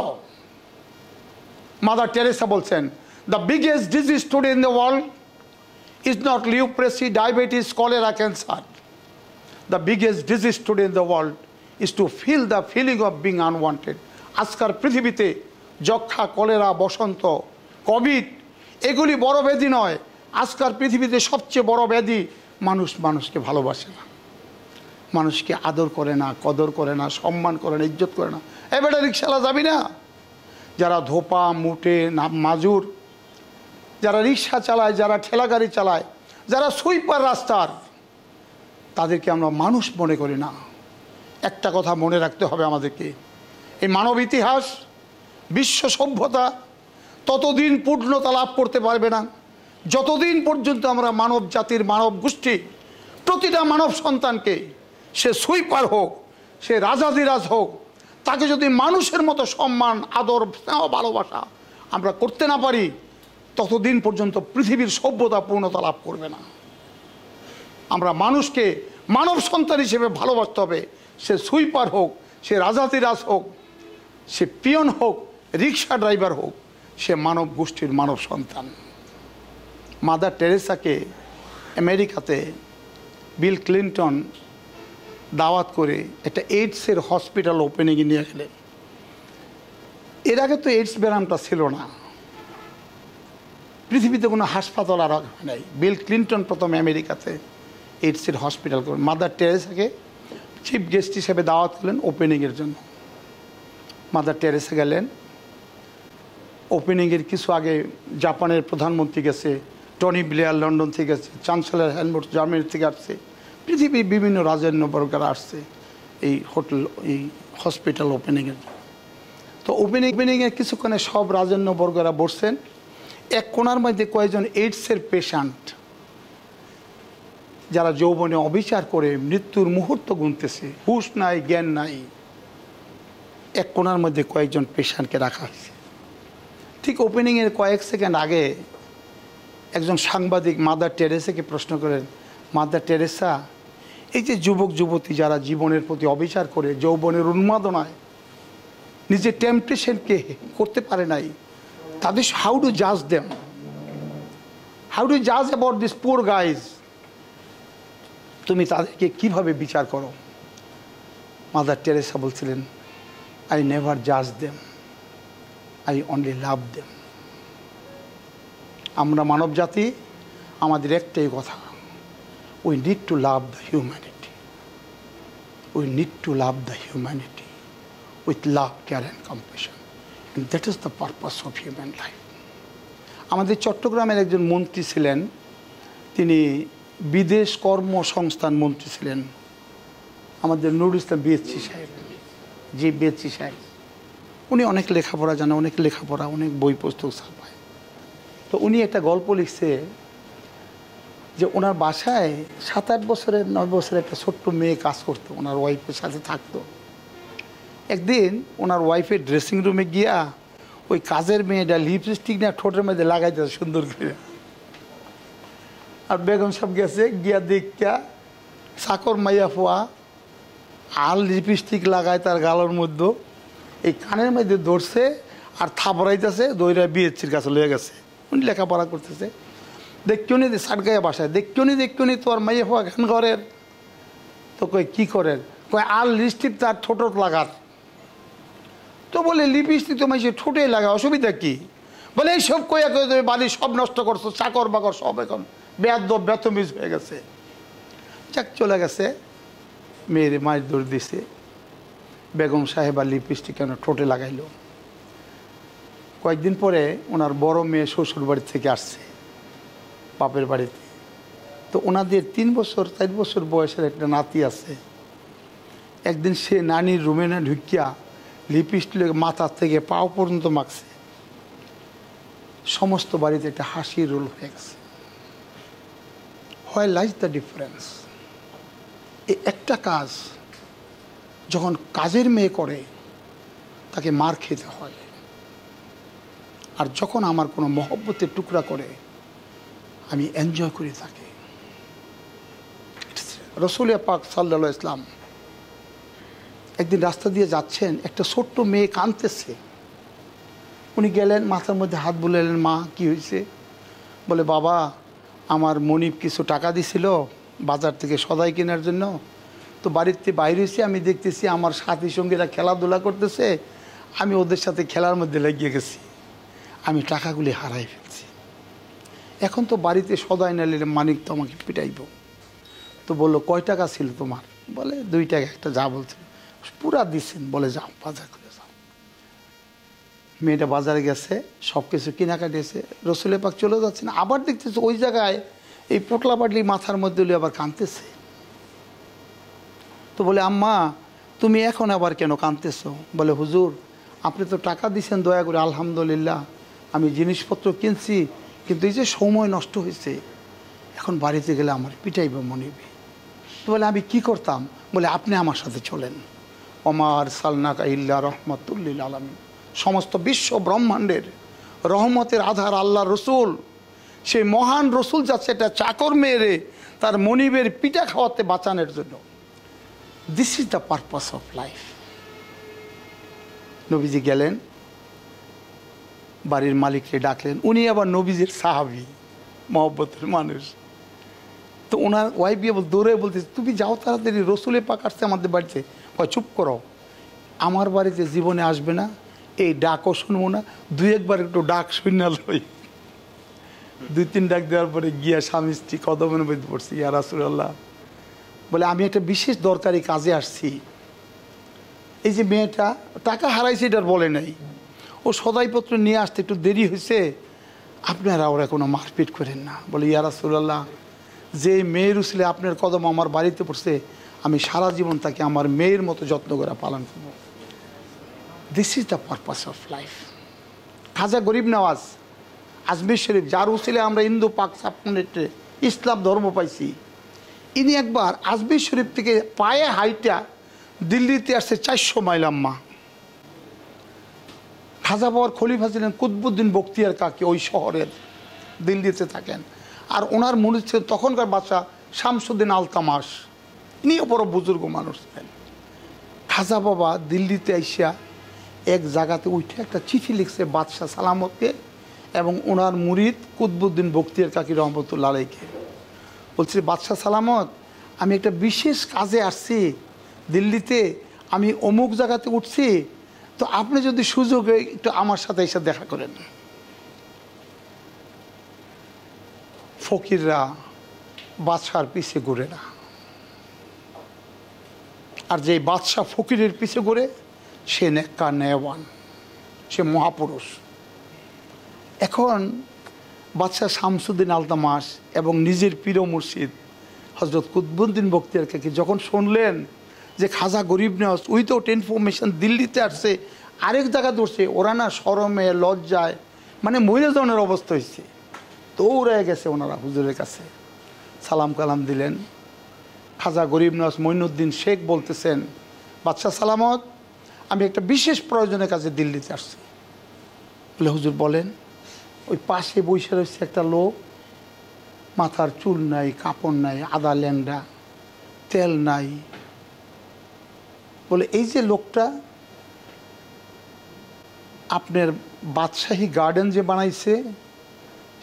মাদার টেরেসা বলছেন the biggest disease today in the world is not leprosy diabetes cholera cancer the biggest disease today in the world is to feel the feeling of being unwanted আজকাল পৃথিবীতে যক্ষা কলেরা বসন্ত Covid এগুলি বড় ব্যাধি নয় আজকাল পৃথিবীতে সবচেয়ে বড় ব্যাধি মানুষ মানুষকে ভালোবাসে না মানুষকে আদর করে না কদর করে না সম্মান করে না ইজ্জত করে না এবারে রিক্সালা রিক্সাওয়ালা যাবি না যারা ধোপা মুটে না মাজুর যারা রিক্সা চালায় যারা ঠেলা গাড়ি চালায় যারা সুইপার রাস্তার তাদেরকে আমরা মানুষ মনে করি না একটা কথা মনে রাখতে হবে আমাদেরকে এই মানব ইতিহাস বিশ্ব সভ্যতা ততদিন পূর্ণতা লাভ করতে পারবে না যতদিন পর্যন্ত আমরা মানব জাতির মানব গোষ্ঠী প্রতিটা মানব সন্তানকে সে সুইপার হোক সে রাজাধিরাজ হোক তাকে যদি মানুষের মতো সম্মান আদর স্নেহ ভালোবাসা আমরা করতে না পারি ততদিন পর্যন্ত পৃথিবীর সভ্যতা পূর্ণতা লাভ করবে না আমরা মানুষকে মানব সন্তান হিসেবে ভালোবাসতে হবে সে সুইপার হোক সে রাজাতিরাজ হোক সে পিয়ন হোক রিক্সা ড্রাইভার হোক সে মানব গোষ্ঠীর মানব সন্তান মাদার টেরেসাকে আমেরিকাতে বিল ক্লিন্টন দাওয়াত করে একটা এইডসের হসপিটাল ওপেনিংয়ে নিয়ে গেলেন এর আগে তো এইডস ব্যায়ামটা ছিল না পৃথিবীতে কোনো হাসপাতাল আর নাই বিল ক্লিন্টন প্রথমে আমেরিকাতে এইডসের হসপিটাল করেন মাদার টেরেসাকে চিফ গেস্ট হিসেবে দাওয়াত করলেন ওপেনিংয়ের জন্য মাদার টেরেসে গেলেন ওপেনিংয়ের কিছু আগে জাপানের প্রধানমন্ত্রী গেছে টনি ব্লেয়ার লন্ডন থেকে গেছে চ্যান্সেলার হ্যানবোর্ট জার্মানি থেকে আসছে পৃথিবীর বিভিন্ন রাজন্যবর্গরা আসছে এই হোটেল এই হসপিটাল ওপেনিংয়ের তো ওপেনিং ওপেনিংয়ে কিছুক্ষণে সব রাজন্যবর্গরা বসছেন এক কোনার মধ্যে কয়েকজন এইডসের পেশেন্ট যারা যৌবনে অবিচার করে মৃত্যুর মুহূর্ত গুনতেছে হুশ নাই জ্ঞান নাই এক কোনার মধ্যে কয়েকজন পেশেন্টকে রাখা হয়েছে ঠিক ওপেনিংয়ের কয়েক সেকেন্ড আগে একজন সাংবাদিক মাদার টেরেসাকে প্রশ্ন করেন মাদার টেরেসা এই যে যুবক যুবতী যারা জীবনের প্রতি অবিচার করে যৌবনের উন্মাদনায় নিজের টেম্পটেশনকে করতে পারে নাই তাদের হাউ ডু জাজ দেম হাউ ডু জাজ অ্যাবাউট দিস পোর গাইজ তুমি তাদেরকে কিভাবে বিচার করো মাদার টেরেসা বলছিলেন আই নেভার জাজ them I only love them আমরা মানব জাতি আমাদের একটাই কথা we need to love the humanity. We need to love the humanity with love, care and compassion. And that is the purpose of human life. আমাদের চট্টগ্রামের একজন মন্ত্রী ছিলেন তিনি বিদেশ কর্মসংস্থান মন্ত্রী ছিলেন আমাদের নুরুল ইসলাম বিএসসি সাহেব জি বিএসসি সাহেব উনি অনেক লেখাপড়া জানে অনেক লেখাপড়া অনেক বই পুস্তক ছাপায় তো উনি একটা গল্প লিখছে যে ওনার বাসায় সাত আট বছরের নয় বছরের একটা ছোট্ট মেয়ে কাজ করতো ওনার ওয়াইফের সাথে থাকতো একদিন ওনার ওয়াইফের ড্রেসিং রুমে গিয়া ওই কাজের মেয়েটা লিপস্টিক না ঠোঁটের মধ্যে লাগাইতে সুন্দর করে আর বেগম সাহেব গেছে গিয়া দেখা চাকর মাইয়া ফোয়া আল লিপস্টিক লাগায় তার গালোর মধ্যে এই কানের মধ্যে ধরছে আর থাপড়াইতেছে দইরা বিএসির কাছে লয়ে গেছে উনি লেখাপড়া করতেছে সাট গায়ে বাসায় দেখিওনি দেখিওনি তোর মেয়ে হওয়া গান ঘরের তো কই কী করেন কয় আর লিপস্টিক তার ঠোঁটত লাগাত তো বলে লিপস্টিক তো মাইছে ঠোঁটেই লাগা অসুবিধা কী বলে এইসব কইয়া কয়ে তুমি বাড়ি সব নষ্ট করছো চাকর বাকর সব এখন বেয়াদ বেতমিজ হয়ে গেছে চাক চলে গেছে মেয়ের মায়ের দৌড় দিছে বেগম সাহেব আর লিপস্টিক কেন ঠোঁটে লাগাইল কয়েকদিন পরে ওনার বড় মেয়ে শ্বশুর বাড়ি থেকে আসছে বাপের বাড়িতে তো ওনাদের তিন বছর চার বছর বয়সের একটা নাতি আছে একদিন সে নানির রুমে না ঢুকিয়া লিপিস্টলের মাথার থেকে পাও পর্যন্ত মাখছে সমস্ত বাড়িতে একটা হাসির রোল হয়ে গেছে হোয়াই লাইজ দ্য ডিফারেন্স এই একটা কাজ যখন কাজের মেয়ে করে তাকে মার খেতে হয় আর যখন আমার কোনো মহব্বতের টুকরা করে আমি এনজয় করে থাকি রসুলিয়া পাক সাল্লা ইসলাম একদিন রাস্তা দিয়ে যাচ্ছেন একটা ছোট্ট মেয়ে কাঁদতেছে উনি গেলেন মাথার মধ্যে হাত বুলালেন মা কি হয়েছে বলে বাবা আমার মনিব কিছু টাকা দিছিল বাজার থেকে সদাই কেনার জন্য তো বাড়িতে বাইরে হয়েছে আমি দেখতেছি আমার সাথী সঙ্গীরা খেলাধুলা করতেছে আমি ওদের সাথে খেলার মধ্যে লাগিয়ে গেছি আমি টাকাগুলি হারাই ফেলছি এখন তো বাড়িতে সদাই না নিলে মানিক তো আমাকে পিটাইব তো বলল কয় টাকা ছিল তোমার বলে দুই টাকা একটা যা বলছিল পুরা দিচ্ছেন বলে যাও বাজার করে যাও মেয়েটা বাজারে গেছে সব কিছু কেনাকাটি এসে রসুলে পাক চলে না আবার দেখতেছে ওই জায়গায় এই পোটলা পাটলি মাথার মধ্যে আবার কাঁদতেছে তো বলে আম্মা তুমি এখন আবার কেন কাঁদতেছ বলে হুজুর আপনি তো টাকা দিছেন দয়া করে আলহামদুলিল্লাহ আমি জিনিসপত্র কিনছি কিন্তু এই যে সময় নষ্ট হয়েছে এখন বাড়িতে গেলে আমার পিটাইবে মনে হবে তো বলে আমি কি করতাম বলে আপনি আমার সাথে চলেন অমার সালনাক ইল্লা রহমতুল্লিল আলমী সমস্ত বিশ্ব ব্রহ্মাণ্ডের রহমতের আধার আল্লাহ রসুল সেই মহান রসুল যাচ্ছে একটা চাকর মেয়েরে তার মনিবের পিঠা খাওয়াতে বাঁচানোর জন্য this is the purpose of life নবীজি গেলেন বাড়ির মালিককে ডাকলেন উনি আবার নবীজের সাহাবি মহব্বতের মানুষ তো ওনার ওয়াইফ গিয়ে দৌড়ে বলতেছে তুমি যাও তাড়াতাড়ি রসুলে পাক আসছে আমাদের বাড়িতে হয় চুপ করো আমার বাড়িতে জীবনে আসবে না এই ডাকও শুনবো না দুই একবার একটু ডাক শুনাল লই দুই তিন ডাক দেওয়ার পরে গিয়া স্বামী স্ত্রী কদম পড়ছি ইয়া রাসুলাল্লাহ বলে আমি একটা বিশেষ দরকারি কাজে আসছি এই যে মেয়েটা টাকা হারাইছে এটার বলে নাই ও সদাইপত্র নিয়ে আসতে একটু দেরি হয়েছে আপনারা ওরা কোনো মারপিট করেন না বলে ইয়ারা সুরাল্লাহ যে মেয়ের উসলে আপনার কদম আমার বাড়িতে পড়ছে আমি সারা জীবন তাকে আমার মেয়ের মতো যত্ন করে পালন করব this is the purpose of life Khwaja Garib Nawaz Ajmer শরীফ যার উসিলে আমরা ইন্দু পাক সাপনেটে ইসলাম ধর্ম পাইছি ইনি একবার আজমির শরীফ থেকে পায়ে হাইটা দিল্লিতে আসছে চারশো মাইল আম্মা খাজা বাবার খলিফা ছিলেন কুতবুদ্দিন বক্তিয়ার কাকি ওই শহরের দিল্লিতে থাকেন আর ওনার মনে ছিল তখনকার বাচ্চা শামসুদ্দিন আলতামাস ইনি বড় বুজুর্গ মানুষ ছিলেন খাজা বাবা দিল্লিতে আসিয়া এক জায়গাতে উঠে একটা চিঠি লিখছে বাদশাহ সালামতকে এবং ওনার মুরিদ কুতবুদ্দিন বক্তিয়ার কাকি রহমতুল্লা আলাইকে বলছি বাদশাহ সালামত আমি একটা বিশেষ কাজে আসছি দিল্লিতে আমি অমুক জায়গাতে উঠছি তো আপনি যদি সুযোগ হয় একটু আমার সাথে এসে দেখা করেন ফকিররা বাদশার পিছে ঘুরে না আর যে বাদশাহ ফকিরের পিছে ঘুরে সে নেকা নেওয়ান সে মহাপুরুষ এখন বাদশাহ শামসুদ্দিন আলতামাস এবং নিজের পীর মুর্শিদ হজরত কুতবুদ্দিন বক্তিয়ারকে যখন শুনলেন যে খাজা গরিব নেওয়াজ উইথাউট ইনফরমেশন দিল্লিতে আসছে আরেক জায়গা দৌড়ছে ওরা না সরমে লজ্জায় মানে মহিলা ধরনের অবস্থা হয়েছে দৌড়ে গেছে ওনারা হুজুরের কাছে সালাম কালাম দিলেন খাজা গরিব নওয়াজ মইনুদ্দিন শেখ বলতেছেন বাদশাহ সালামত আমি একটা বিশেষ প্রয়োজনের কাছে দিল্লিতে আসছি বলে হুজুর বলেন ওই পাশে বৈশা রয়েছে একটা লোক মাথার চুল নাই কাপড় নাই আদা ল্যাংডা তেল নাই বলে এই যে লোকটা আপনার বাদশাহী গার্ডেন যে বানাইছে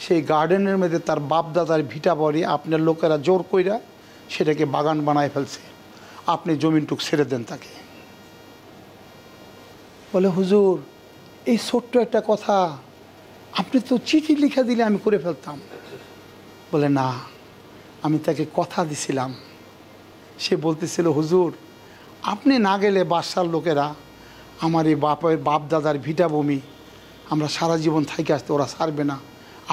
সেই গার্ডেনের মধ্যে তার বাপদাদার ভিটা বাড়ি আপনার লোকেরা জোর কইরা সেটাকে বাগান বানায় ফেলছে আপনি জমিনটুক ছেড়ে দেন তাকে বলে হুজুর এই ছোট্ট একটা কথা আপনি তো চিঠি লিখে দিলে আমি করে ফেলতাম বলে না আমি তাকে কথা দিছিলাম সে বলতেছিল হুজুর আপনি না গেলে বাদশার লোকেরা আমার এই বাপের বাপ দাদার ভিটাভূমি আমরা সারা জীবন থাইকে আসতে ওরা সারবে না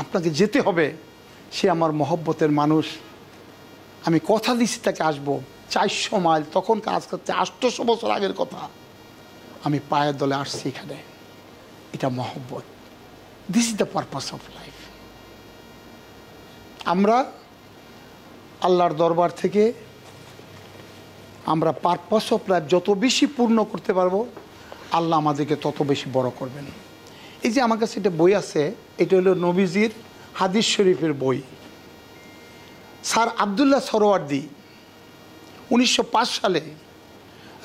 আপনাকে যেতে হবে সে আমার মহব্বতের মানুষ আমি কথা দিছি তাকে আসবো চারশো মাইল তখন কাজ করতে আষ্টশো বছর আগের কথা আমি পায়ের দলে আসছি এখানে এটা মহব্বত this is the purpose of life আমরা আল্লাহর দরবার থেকে আমরা পারপাস অফ লাইফ যত বেশি পূর্ণ করতে পারবো আল্লাহ আমাদেরকে তত বেশি বড় করবেন এই যে আমার কাছে এটা বই আছে এটা হলো নবীজির হাদিস শরীফের বই স্যার আবদুল্লাহ সরোয়ার্দি উনিশশো সালে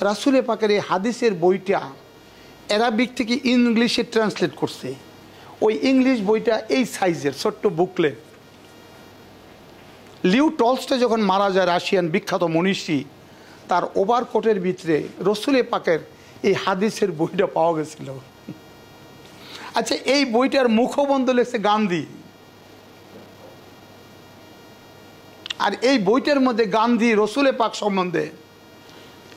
রাসুলে পাকের এই হাদিসের বইটা অ্যারাবিক থেকে ইংলিশে ট্রান্সলেট করছে ওই ইংলিশ বইটা এই সাইজের ছোট্ট বুকলেট লিউ টলসটা যখন মারা যায় রাশিয়ান বিখ্যাত মনীষী তার ওভারকোটের ভিতরে রসুলে পাকের এই হাদিসের বইটা পাওয়া গেছিল আচ্ছা এই বইটার মুখবন্ধ লেখছে গান্ধী আর এই বইটার মধ্যে গান্ধী রসুলে পাক সম্বন্ধে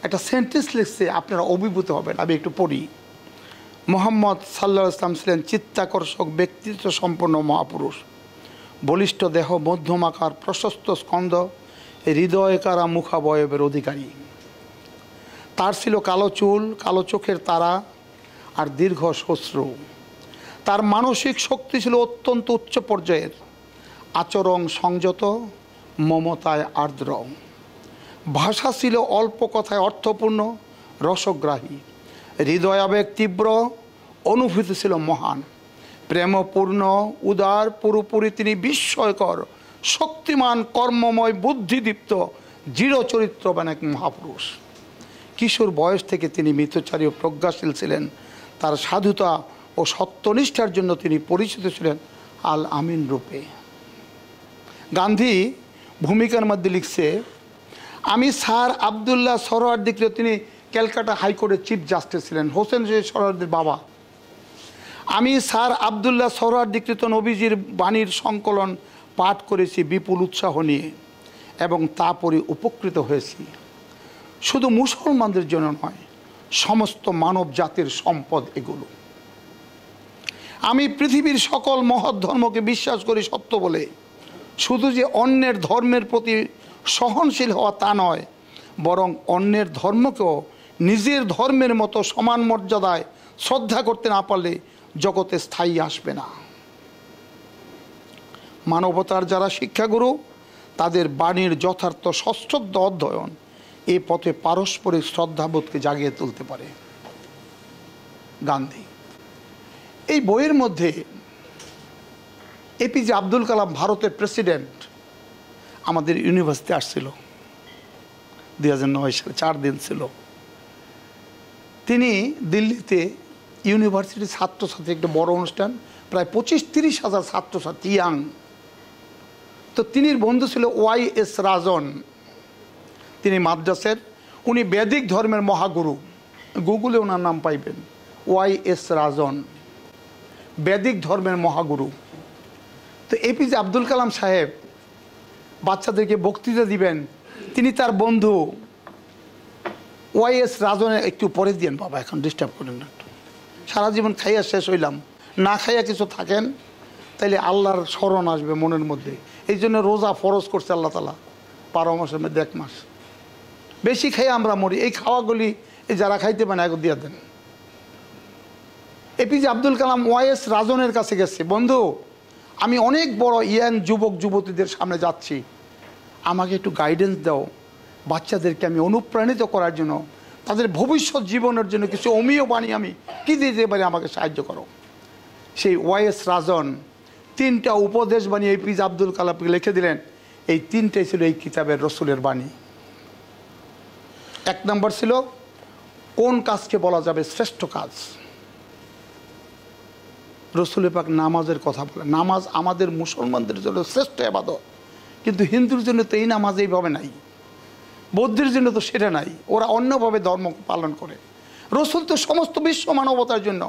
একটা সেন্টেন্স লিখছে আপনারা অভিভূত হবেন আমি একটু পড়ি মোহাম্মদ সাল্লা ইসলাম ছিলেন চিত্তাকর্ষক ব্যক্তিত্ব সম্পন্ন মহাপুরুষ বলিষ্ঠ দেহ মধ্যমাকার প্রশস্ত স্কন্ধ হৃদয় কারা মুখাবয়বের অধিকারী তার ছিল কালো চুল কালো চোখের তারা আর দীর্ঘ শ্বশ্রু তার মানসিক শক্তি ছিল অত্যন্ত উচ্চ পর্যায়ের আচরণ সংযত মমতায় আর্দ্র ভাষা ছিল অল্প কথায় অর্থপূর্ণ রসগ্রাহী হৃদয় আবেগ তীব্র অনুভূতি ছিল মহান প্রেমপূর্ণ উদার পুরোপুরি তিনি বিস্ময়কর শক্তিমান কর্মময় বুদ্ধিদীপ্ত দৃঢ় চরিত্রবান এক মহাপুরুষ কিশোর বয়স থেকে তিনি মৃতচারী ও প্রজ্ঞাশীল ছিলেন তার সাধুতা ও সত্যনিষ্ঠার জন্য তিনি পরিচিত ছিলেন আল আমিন রূপে গান্ধী ভূমিকার মধ্যে লিখছে আমি স্যার আবদুল্লাহ সরোয়ার্দিকে তিনি ক্যালকাটা হাইকোর্টের চিফ জাস্টিস ছিলেন হোসেন সরোয়ার্দির বাবা আমি স্যার আবদুল্লাহ সরোয়ার্দিকৃত নবীজির বাণীর সংকলন পাঠ করেছি বিপুল উৎসাহ নিয়ে এবং তা পরে উপকৃত হয়েছি শুধু মুসলমানদের জন্য নয় সমস্ত মানব জাতির সম্পদ এগুলো আমি পৃথিবীর সকল মহৎ ধর্মকে বিশ্বাস করি সত্য বলে শুধু যে অন্যের ধর্মের প্রতি সহনশীল হওয়া তা নয় বরং অন্যের ধর্মকেও নিজের ধর্মের মতো সমান মর্যাদায় শ্রদ্ধা করতে না পারলে জগতে স্থায়ী আসবে না মানবতার যারা শিক্ষাগুরু তাদের বাণীর যথার্থ সশ্রদ্ধ অধ্যয়ন এ পথে পারস্পরিক শ্রদ্ধাবোধকে জাগিয়ে তুলতে পারে গান্ধী এই বইয়ের মধ্যে এপিজে আব্দুল কালাম ভারতের প্রেসিডেন্ট আমাদের ইউনিভার্সিটি আসছিল দুই হাজার নয় সালে চার দিন ছিল তিনি দিল্লিতে ইউনিভার্সিটির ছাত্রছাত্রী একটা বড় অনুষ্ঠান প্রায় পঁচিশ তিরিশ হাজার ছাত্রছাত্রী ইয়াং তো তিনি বন্ধু ছিল ওয়াই এস রাজন তিনি মাদ্রাসের উনি বেদিক ধর্মের মহাগুরু গুগলে ওনার নাম পাইবেন ওয়াই এস রাজন বেদিক ধর্মের মহাগুরু তো এপিজে আব্দুল কালাম সাহেব বাচ্চাদেরকে বক্তৃতা দিবেন তিনি তার বন্ধু ওয়াই এস রাজনের একটু পরে দিন বাবা এখন ডিস্টার্ব করেন না সারা জীবন খাইয়া শেষ হইলাম না খাইয়া কিছু থাকেন তাইলে আল্লাহর স্মরণ আসবে মনের মধ্যে এই জন্য রোজা ফরজ করছে আল্লাহ তালা বারো মাসের মধ্যে এক মাস বেশি খাই আমরা মরি এই খাওয়াগুলি এই যারা খাইতে পারে এক দিয়ে দেন এপিজে আব্দুল কালাম ওয়াইএস রাজনের কাছে গেছে বন্ধু আমি অনেক বড় ইয়ান যুবক যুবতীদের সামনে যাচ্ছি আমাকে একটু গাইডেন্স দাও বাচ্চাদেরকে আমি অনুপ্রাণিত করার জন্য তাদের ভবিষ্যৎ জীবনের জন্য কিছু অমীয় বাণী আমি কী দিতে পারি আমাকে সাহায্য করো সেই ওয়াইএস রাজন তিনটা উপদেশ বাণী এই পিজ আব্দুল কালামকে লিখে দিলেন এই তিনটাই ছিল এই কিতাবের রসুলের বাণী এক নম্বর ছিল কোন কাজকে বলা যাবে শ্রেষ্ঠ কাজ রসুল পাক নামাজের কথা বলে নামাজ আমাদের মুসলমানদের জন্য শ্রেষ্ঠ আবাদত কিন্তু হিন্দুর জন্য তো এই নামাজ এইভাবে নাই বৌদ্ধের জন্য তো সেটা নাই ওরা অন্যভাবে ধর্ম পালন করে রসুল তো সমস্ত বিশ্ব মানবতার জন্য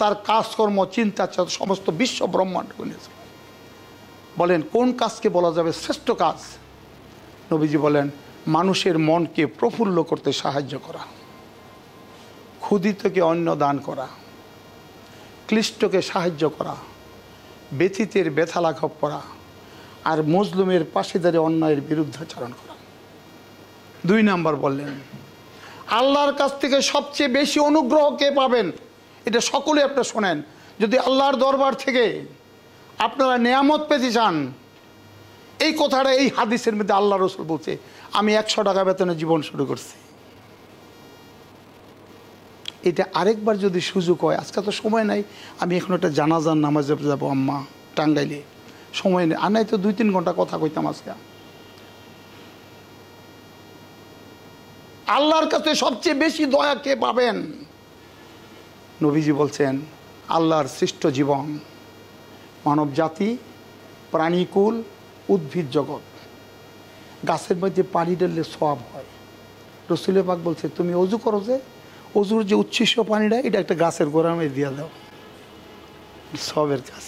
তার কাজকর্ম চিন্তা সমস্ত বিশ্ব ব্রহ্মাণ্ড গুনেছে বলেন কোন কাজকে বলা যাবে শ্রেষ্ঠ কাজ নবীজি বলেন মানুষের মনকে প্রফুল্ল করতে সাহায্য করা ক্ষুদিতকে অন্ন দান করা ক্লিষ্টকে সাহায্য করা ব্যথিতের ব্যথা লাঘব করা আর মজলুমের পাশেদারে অন্যায়ের বিরুদ্ধাচরণ করা দুই নাম্বার বললেন আল্লাহর কাছ থেকে সবচেয়ে বেশি অনুগ্রহ কে পাবেন এটা সকলে আপনি শোনেন যদি আল্লাহর দরবার থেকে আপনারা নেয়ামত পেতে চান এই কথাটা এই হাদিসের মধ্যে আল্লাহ রসুল বলছে আমি একশো টাকা বেতনে জীবন শুরু করছি এটা আরেকবার যদি সুযোগ হয় আজকে তো সময় নাই আমি এখন একটা জানাজান নামাজে যাব আম্মা টাঙ্গাইলে সময় নেই আর নাই তো দুই তিন ঘন্টা কথা কইতাম আজকে আল্লাহর কাছে সবচেয়ে বেশি দয়া কে পাবেন নবীজি বলছেন আল্লাহর সৃষ্ট জীবন মানব জাতি প্রাণীকুল উদ্ভিদ জগৎ গাছের মধ্যে পানি ডেললে সব হয় রসুলে পাক বলছে তুমি অজু করো যে অজুর যে উচ্ছিষ্ট পানিটা এটা একটা গাছের গোড়ামে দিয়ে দাও সবের গাছ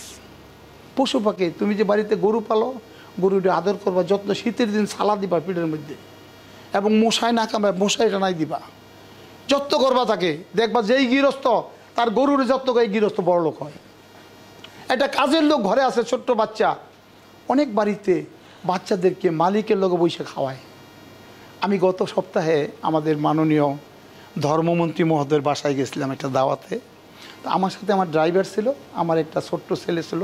পশু পাখি তুমি যে বাড়িতে গরু পালো গরুটা আদর করবা যত্ন শীতের দিন সালা দিবা পিঠের মধ্যে এবং মশায় না কামায় মশাই টানাই দিবা যত্ন করবা তাকে দেখবা যেই গৃহস্থ তার গরুর যত্ন করে গৃহস্থ বড় লোক হয় একটা কাজের লোক ঘরে আছে ছোট্ট বাচ্চা অনেক বাড়িতে বাচ্চাদেরকে মালিকের লোক বসে খাওয়ায় আমি গত সপ্তাহে আমাদের মাননীয় ধর্মমন্ত্রী মহোদয়ের বাসায় গেছিলাম একটা দাওয়াতে আমার সাথে আমার ড্রাইভার ছিল আমার একটা ছোট্ট ছেলে ছিল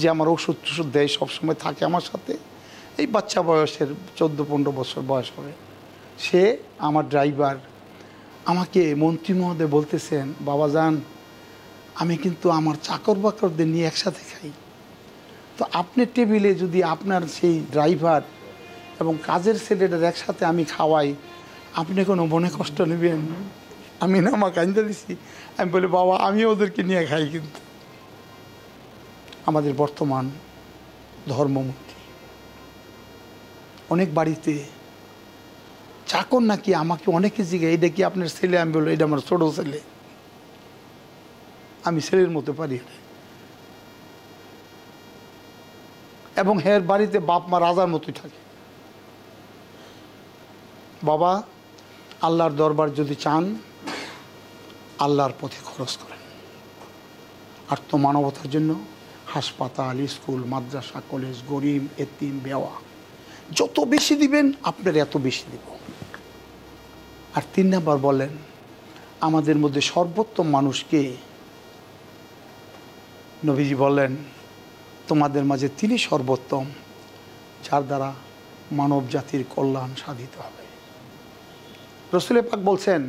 যে আমার ওষুধ টষুধ দেয় সবসময় থাকে আমার সাথে এই বাচ্চা বয়সের চোদ্দো পনেরো বছর বয়স হবে সে আমার ড্রাইভার আমাকে মন্ত্রী মহোদয় বলতেছেন বাবা যান আমি কিন্তু আমার চাকর বাকরদের নিয়ে একসাথে খাই তো আপনি টেবিলে যদি আপনার সেই ড্রাইভার এবং কাজের ছেলেটার একসাথে আমি খাওয়াই আপনি কোনো মনে কষ্ট নেবেন আমি না আমার কান্দা দিছি আমি বলি বাবা আমি ওদেরকে নিয়ে খাই কিন্তু আমাদের বর্তমান ধর্মমূর্তি অনেক বাড়িতে চাকর নাকি আমাকে অনেকে জিগে এটা কি আপনার ছেলে আমি বললো এটা আমার ছোটো ছেলে আমি ছেলের মতো পারি এবং হের বাড়িতে বাপ মা রাজার মতোই থাকে বাবা আল্লাহর দরবার যদি চান আল্লাহর পথে খরচ করেন আর তো মানবতার জন্য হাসপাতাল স্কুল মাদ্রাসা কলেজ গরিব এতিম বেওয়া যত বেশি দিবেন আপনার এত বেশি দিব আর তিন নাম্বার বলেন আমাদের মধ্যে সর্বোত্তম মানুষকে নবীজি বলেন তোমাদের মাঝে তিনি সর্বোত্তম যার দ্বারা মানব জাতির কল্যাণ সাধিত হবে রসুলে পাক বলছেন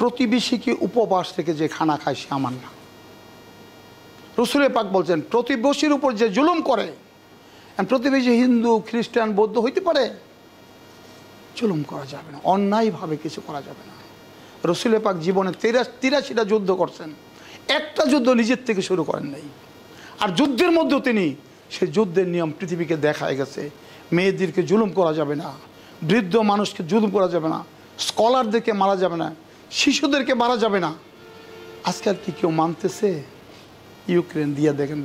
প্রতিবেশীকে উপবাস থেকে যে খানা খায় সে আমার না রসুলে পাক বলছেন প্রতিবেশীর উপর যে জুলুম করে প্রতিবেশী হিন্দু খ্রিস্টান বৌদ্ধ হইতে পারে জুলুম করা যাবে না অন্যায়ভাবে কিছু করা যাবে না রসুল পাক জীবনে তেরা তিরাশিটা যুদ্ধ করছেন একটা যুদ্ধ নিজের থেকে শুরু করেন নাই আর যুদ্ধের মধ্যেও তিনি সে যুদ্ধের নিয়ম পৃথিবীকে দেখায় গেছে মেয়েদেরকে জুলুম করা যাবে না বৃদ্ধ মানুষকে জুলুম করা যাবে না স্কলারদেরকে মারা যাবে না শিশুদেরকে মারা যাবে না আজকাল কি কেউ মানতেছে ইউক্রেন দিয়ে দেখেন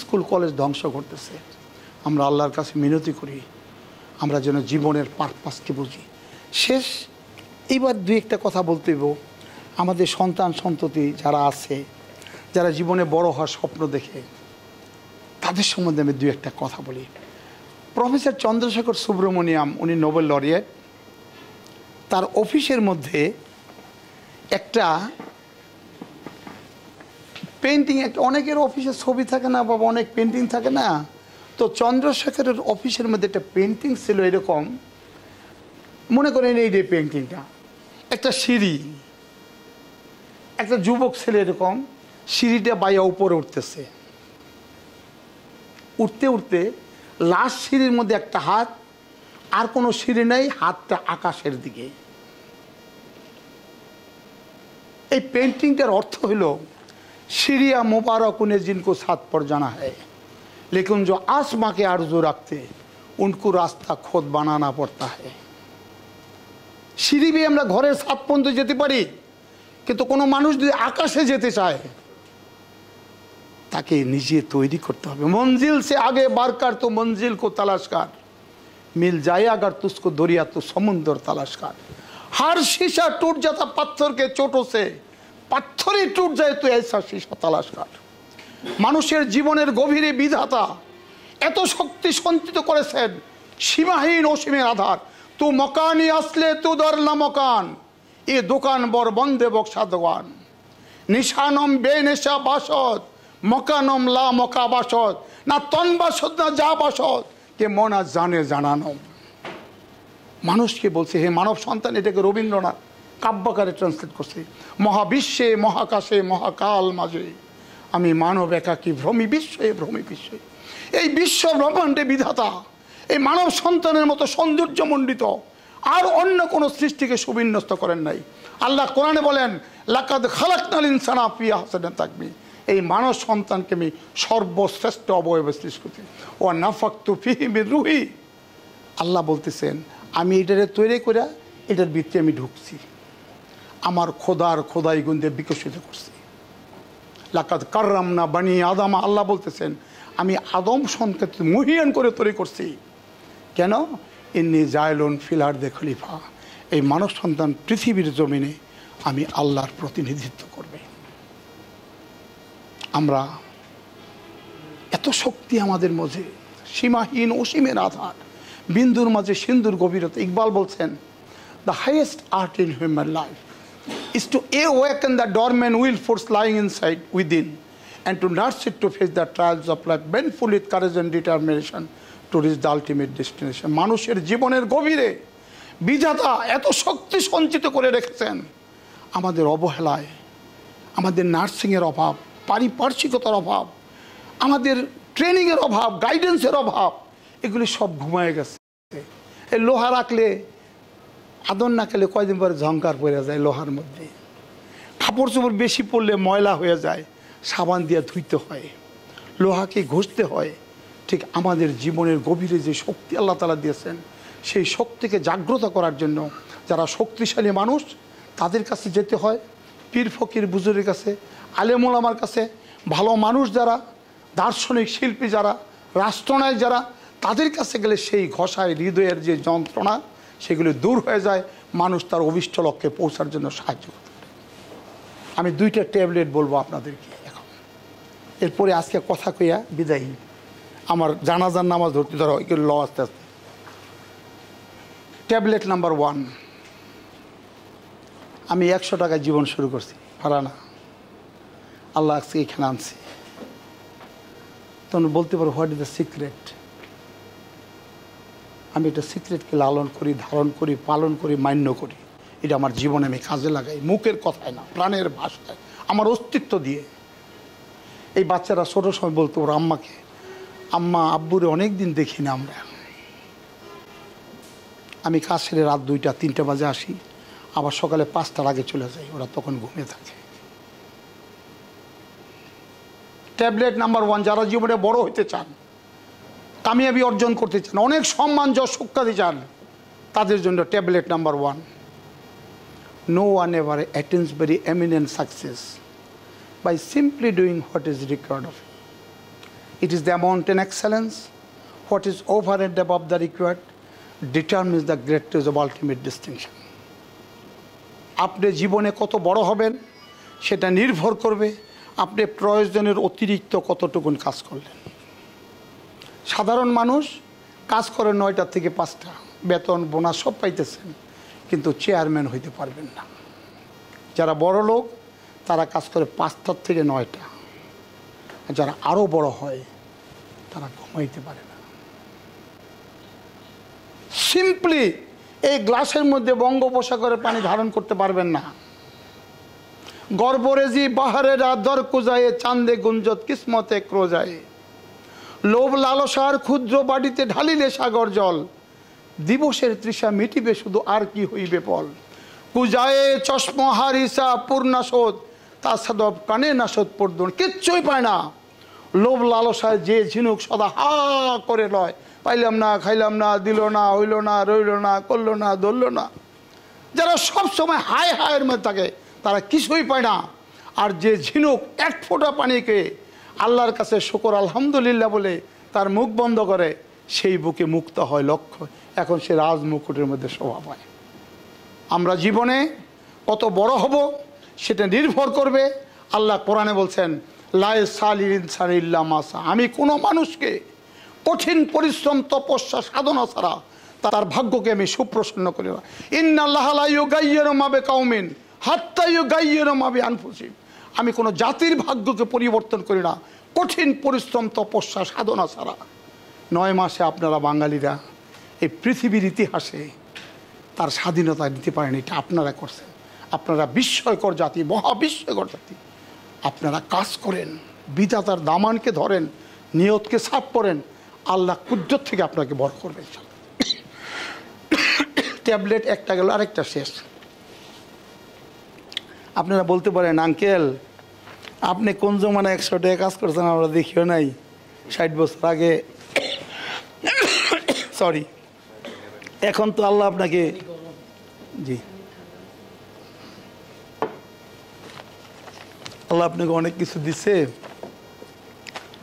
স্কুল কলেজ ধ্বংস করতেছে আমরা আল্লাহর কাছে মিনতি করি আমরা যেন জীবনের পারপাসকে বুঝি শেষ এইবার দু একটা কথা বলতে আমাদের সন্তান সন্ততি যারা আছে যারা জীবনে বড় হওয়ার স্বপ্ন দেখে তাদের সম্বন্ধে আমি দু একটা কথা বলি প্রফেসর চন্দ্রশেখর সুব্রমণিয়াম উনি নোবেল লরিয়েট তার অফিসের মধ্যে একটা পেন্টিং একটা অনেকের অফিসে ছবি থাকে না বা অনেক পেন্টিং থাকে না তো চন্দ্রশেখরের অফিসের মধ্যে একটা পেন্টিং ছিল এরকম মনে করেন এই যে পেন্টিংটা একটা সিঁড়ি একটা যুবক ছেলে এরকম সিঁড়িটা বাইয়া উপরে উঠতেছে উঠতে উঠতে লাস্ট সিঁড়ির মধ্যে একটা হাত আর কোনো সিঁড়ি নেই হাতটা আকাশের দিকে এই পেন্টিংটার অর্থ হলো সিরিয়া মোবারক উনে জিনকো সাত পর জানা হয় লেকিন যে আসমাকে আরজু রাখতে উনকু রাস্তা খোদ বানানা পড়তা पड़ता সিঁড়ি বেয়ে আমরা ঘরের সাত পর্যন্ত যেতে পারি কিন্তু কোনো মানুষ যদি আকাশে যেতে চায় তাকে নিজে তৈরি করতে হবে মঞ্জিল সে আগে বারকার তো মঞ্জিল কো তালাশ মিল যায় আগার তুসকো দরিয়া তো সমুন্দর তালাশ হার शीशा টুট जाता পাথরকে চোট সে পাথরই টুট যায় তো এসা तो ऐसा মানুষের জীবনের গভীরে বিধাতা এত শক্তি সঞ্চিত করেছেন সীমাহীন অসীমের আধার তু মকানি আসলে তু দরলা মকান এ দোকান বর বন্দে বক্সা দোকান নিশানম বে নেশা বাসত মকানম লা মকা বাসত না তন বাসত না যা বাসত কে মনা জানে জানানম মানুষকে বলছে হে মানব সন্তান এটাকে রবীন্দ্রনাথ কাব্যাকারে ট্রান্সলেট করছে মহাবিশ্বে মহাকাশে মহাকাল মাঝে আমি মানব কি ভ্রমি বিস্ময়ে ভ্রমি বিশ্ব এই বিশ্ব ব্রহ্মাণ্ডে বিধাতা এই মানব সন্তানের মতো সৌন্দর্যমণ্ডিত আর অন্য কোনো সৃষ্টিকে সুবিন্যস্ত করেন নাই আল্লাহ কোরআনে বলেন লাকাদ খালাকনাল ইনসানা পিয়া হাসানে তাকবি এই মানব সন্তানকে আমি সর্বশ্রেষ্ঠ অবয়ব সৃষ্টি ও নাফাক্তু ফিহিমি রুহি আল্লাহ বলতেছেন আমি এটারে তৈরি করে এটার ভিত্তি আমি ঢুকছি আমার খোদার খোদাই গুন্দে বিকশিত করছি লাকাত কাররাম না বানিয়ে আদামা আল্লাহ বলতেছেন আমি আদম সন্তানকে মহিয়ান করে তৈরি করছি কেন ইন্নি জায়লন ফিলার দে খলিফা এই মানব সন্তান পৃথিবীর জমিনে আমি আল্লাহর প্রতিনিধিত্ব করবে আমরা এত শক্তি আমাদের মধ্যে সীমাহীন অসীমের আধার বিন্দুর মাঝে সিন্দুর গভীরতা ইকবাল বলছেন the highest art in human life is to awaken the dormant will force lying inside within and to nurse it to face the trials of life, painful with courage and determination to reach the ultimate destination. মানুষের জীবনের গভীরে বিধাতা এত শক্তি সঞ্চিত করে রেখেছেন আমাদের অবহেলায় আমাদের নার্সিংয়ের অভাব পারিপার্শ্বিকতার অভাব আমাদের ট্রেনিংয়ের অভাব গাইডেন্সের অভাব এগুলি সব ঘুমায় গেছে এই লোহা রাখলে আদর না খেলে কয়দিন পরে ঝঙ্কার পড়ে যায় লোহার মধ্যে কাপড় চোপড় বেশি পড়লে ময়লা হয়ে যায় সাবান দিয়ে ধুইতে হয় লোহাকে ঘষতে হয় ঠিক আমাদের জীবনের গভীরে যে শক্তি আল্লাহ তালা দিয়েছেন সেই শক্তিকে জাগ্রত করার জন্য যারা শক্তিশালী মানুষ তাদের কাছে যেতে হয় পীর ফকির বুজুরের কাছে আলেমুলামার কাছে ভালো মানুষ যারা দার্শনিক শিল্পী যারা রাষ্ট্রনায় যারা তাদের কাছে গেলে সেই ঘষায় হৃদয়ের যে যন্ত্রণা সেগুলি দূর হয়ে যায় মানুষ তার অভিষ্ট লক্ষ্যে পৌঁছার জন্য সাহায্য করতে পারে আমি দুইটা ট্যাবলেট বলবো আপনাদেরকে এখন এরপরে আজকে কথা কইয়া বিদায়ী আমার জানাজার নামাজ ধরতে ধরো এগুলো ল আস্তে আস্তে ট্যাবলেট নাম্বার ওয়ান আমি একশো টাকায় জীবন শুরু করছি না আল্লাহ আজকে এখানে আনছি তখন বলতে পারো হোয়াট ইজ দ্য সিক্রেট আমি এটা সিক্রেটকে লালন করি ধারণ করি পালন করি মান্য করি এটা আমার জীবনে আমি কাজে লাগাই মুখের কথায় না প্রাণের ভাষায় আমার অস্তিত্ব দিয়ে এই বাচ্চারা ছোটো সময় বলতো ওর আম্মাকে আম্মা আব্বুরে অনেক দিন দেখি না আমরা আমি কাজ সেরে রাত দুইটা তিনটা বাজে আসি আবার সকালে পাঁচটার আগে চলে যাই ওরা তখন ঘুমিয়ে থাকে ট্যাবলেট নাম্বার ওয়ান যারা জীবনে বড় হইতে চান কামিয়াবি অর্জন করতে চান অনেক সম্মান যশ উৎকাতে চান তাদের জন্য tablet number one no one ever attains very eminent success by simply doing what is required of it is the amount in excellence what is over and above the required is the greatness of ultimate distinction আপনি জীবনে কত বড় হবেন সেটা নির্ভর করবে আপনি প্রয়োজনের অতিরিক্ত কতটুকুন কাজ করলেন সাধারণ মানুষ কাজ করে নয়টা থেকে পাঁচটা বেতন বোনাস সব পাইতেছেন কিন্তু চেয়ারম্যান হইতে পারবেন না যারা বড় লোক তারা কাজ করে পাঁচটার থেকে নয়টা যারা আরও বড় হয় তারা ঘুমাইতে পারে না সিম্পলি এই গ্লাসের মধ্যে বঙ্গোপসাগরের পানি ধারণ করতে পারবেন না গর্বরেজি বাহারেরা দরকুজায়ে চান্দে গুঞ্জত কিসমতে ক্রোজায় লোভ লালসার ক্ষুদ্র বাড়িতে ঢালিলে সাগর জল দিবসের তৃষা মিটিবে শুধু আর কি হইবে পল কুজায়ে হারিসা পূর্ণাসোধ তার সাদব কানে নাশোধ পর্দন কিচ্ছুই পায় না লোভ লালসায় যে ঝিনুক সদা হা করে লয় পাইলাম না খাইলাম না দিল না হইল না রইল না করল না ধরল না যারা সব সময় হায় হায়ের মধ্যে থাকে তারা কিছুই পায় না আর যে ঝিনুক এক ফোঁটা পানিকে আল্লাহর কাছে শুকর আলহামদুলিল্লাহ বলে তার মুখ বন্ধ করে সেই বুকে মুক্ত হয় লক্ষ্য এখন সে রাজমুকুটের মধ্যে স্বভাব হয় আমরা জীবনে কত বড় হব সেটা নির্ভর করবে আল্লাহ কোরআনে বলছেন লায় সালিল্লা মাসা আমি কোনো মানুষকে কঠিন পরিশ্রম তপস্যা সাধনা ছাড়া তার ভাগ্যকে আমি সুপ্রসন্ন করি না ইন্না আল্লাহ গাইয়ের মাবে কাউমিন হাত্তা ইউ গাইয়ের মাবে আনফুসিফ আমি কোনো জাতির ভাগ্যকে পরিবর্তন করি না কঠিন পরিশ্রম তপস্যা সাধনা ছাড়া নয় মাসে আপনারা বাঙালিরা এই পৃথিবীর ইতিহাসে তার স্বাধীনতা নিতে পারেন এটা আপনারা করছেন আপনারা বিস্ময়কর জাতি মহাবিস্ময়কর জাতি আপনারা কাজ করেন বিধাতার দামানকে ধরেন নিয়তকে সাফ করেন আল্লাহ কুদ্দর থেকে আপনাকে বর করবেন ট্যাবলেট একটা গেল আরেকটা শেষ আপনারা বলতে পারেন আঙ্কেল আপনি কোন জমানায় একশো টাকা কাজ করছেন আমরা দেখিও নাই ষাট বছর আগে সরি এখন তো আল্লাহ আপনাকে জি আল্লাহ আপনাকে অনেক কিছু দিচ্ছে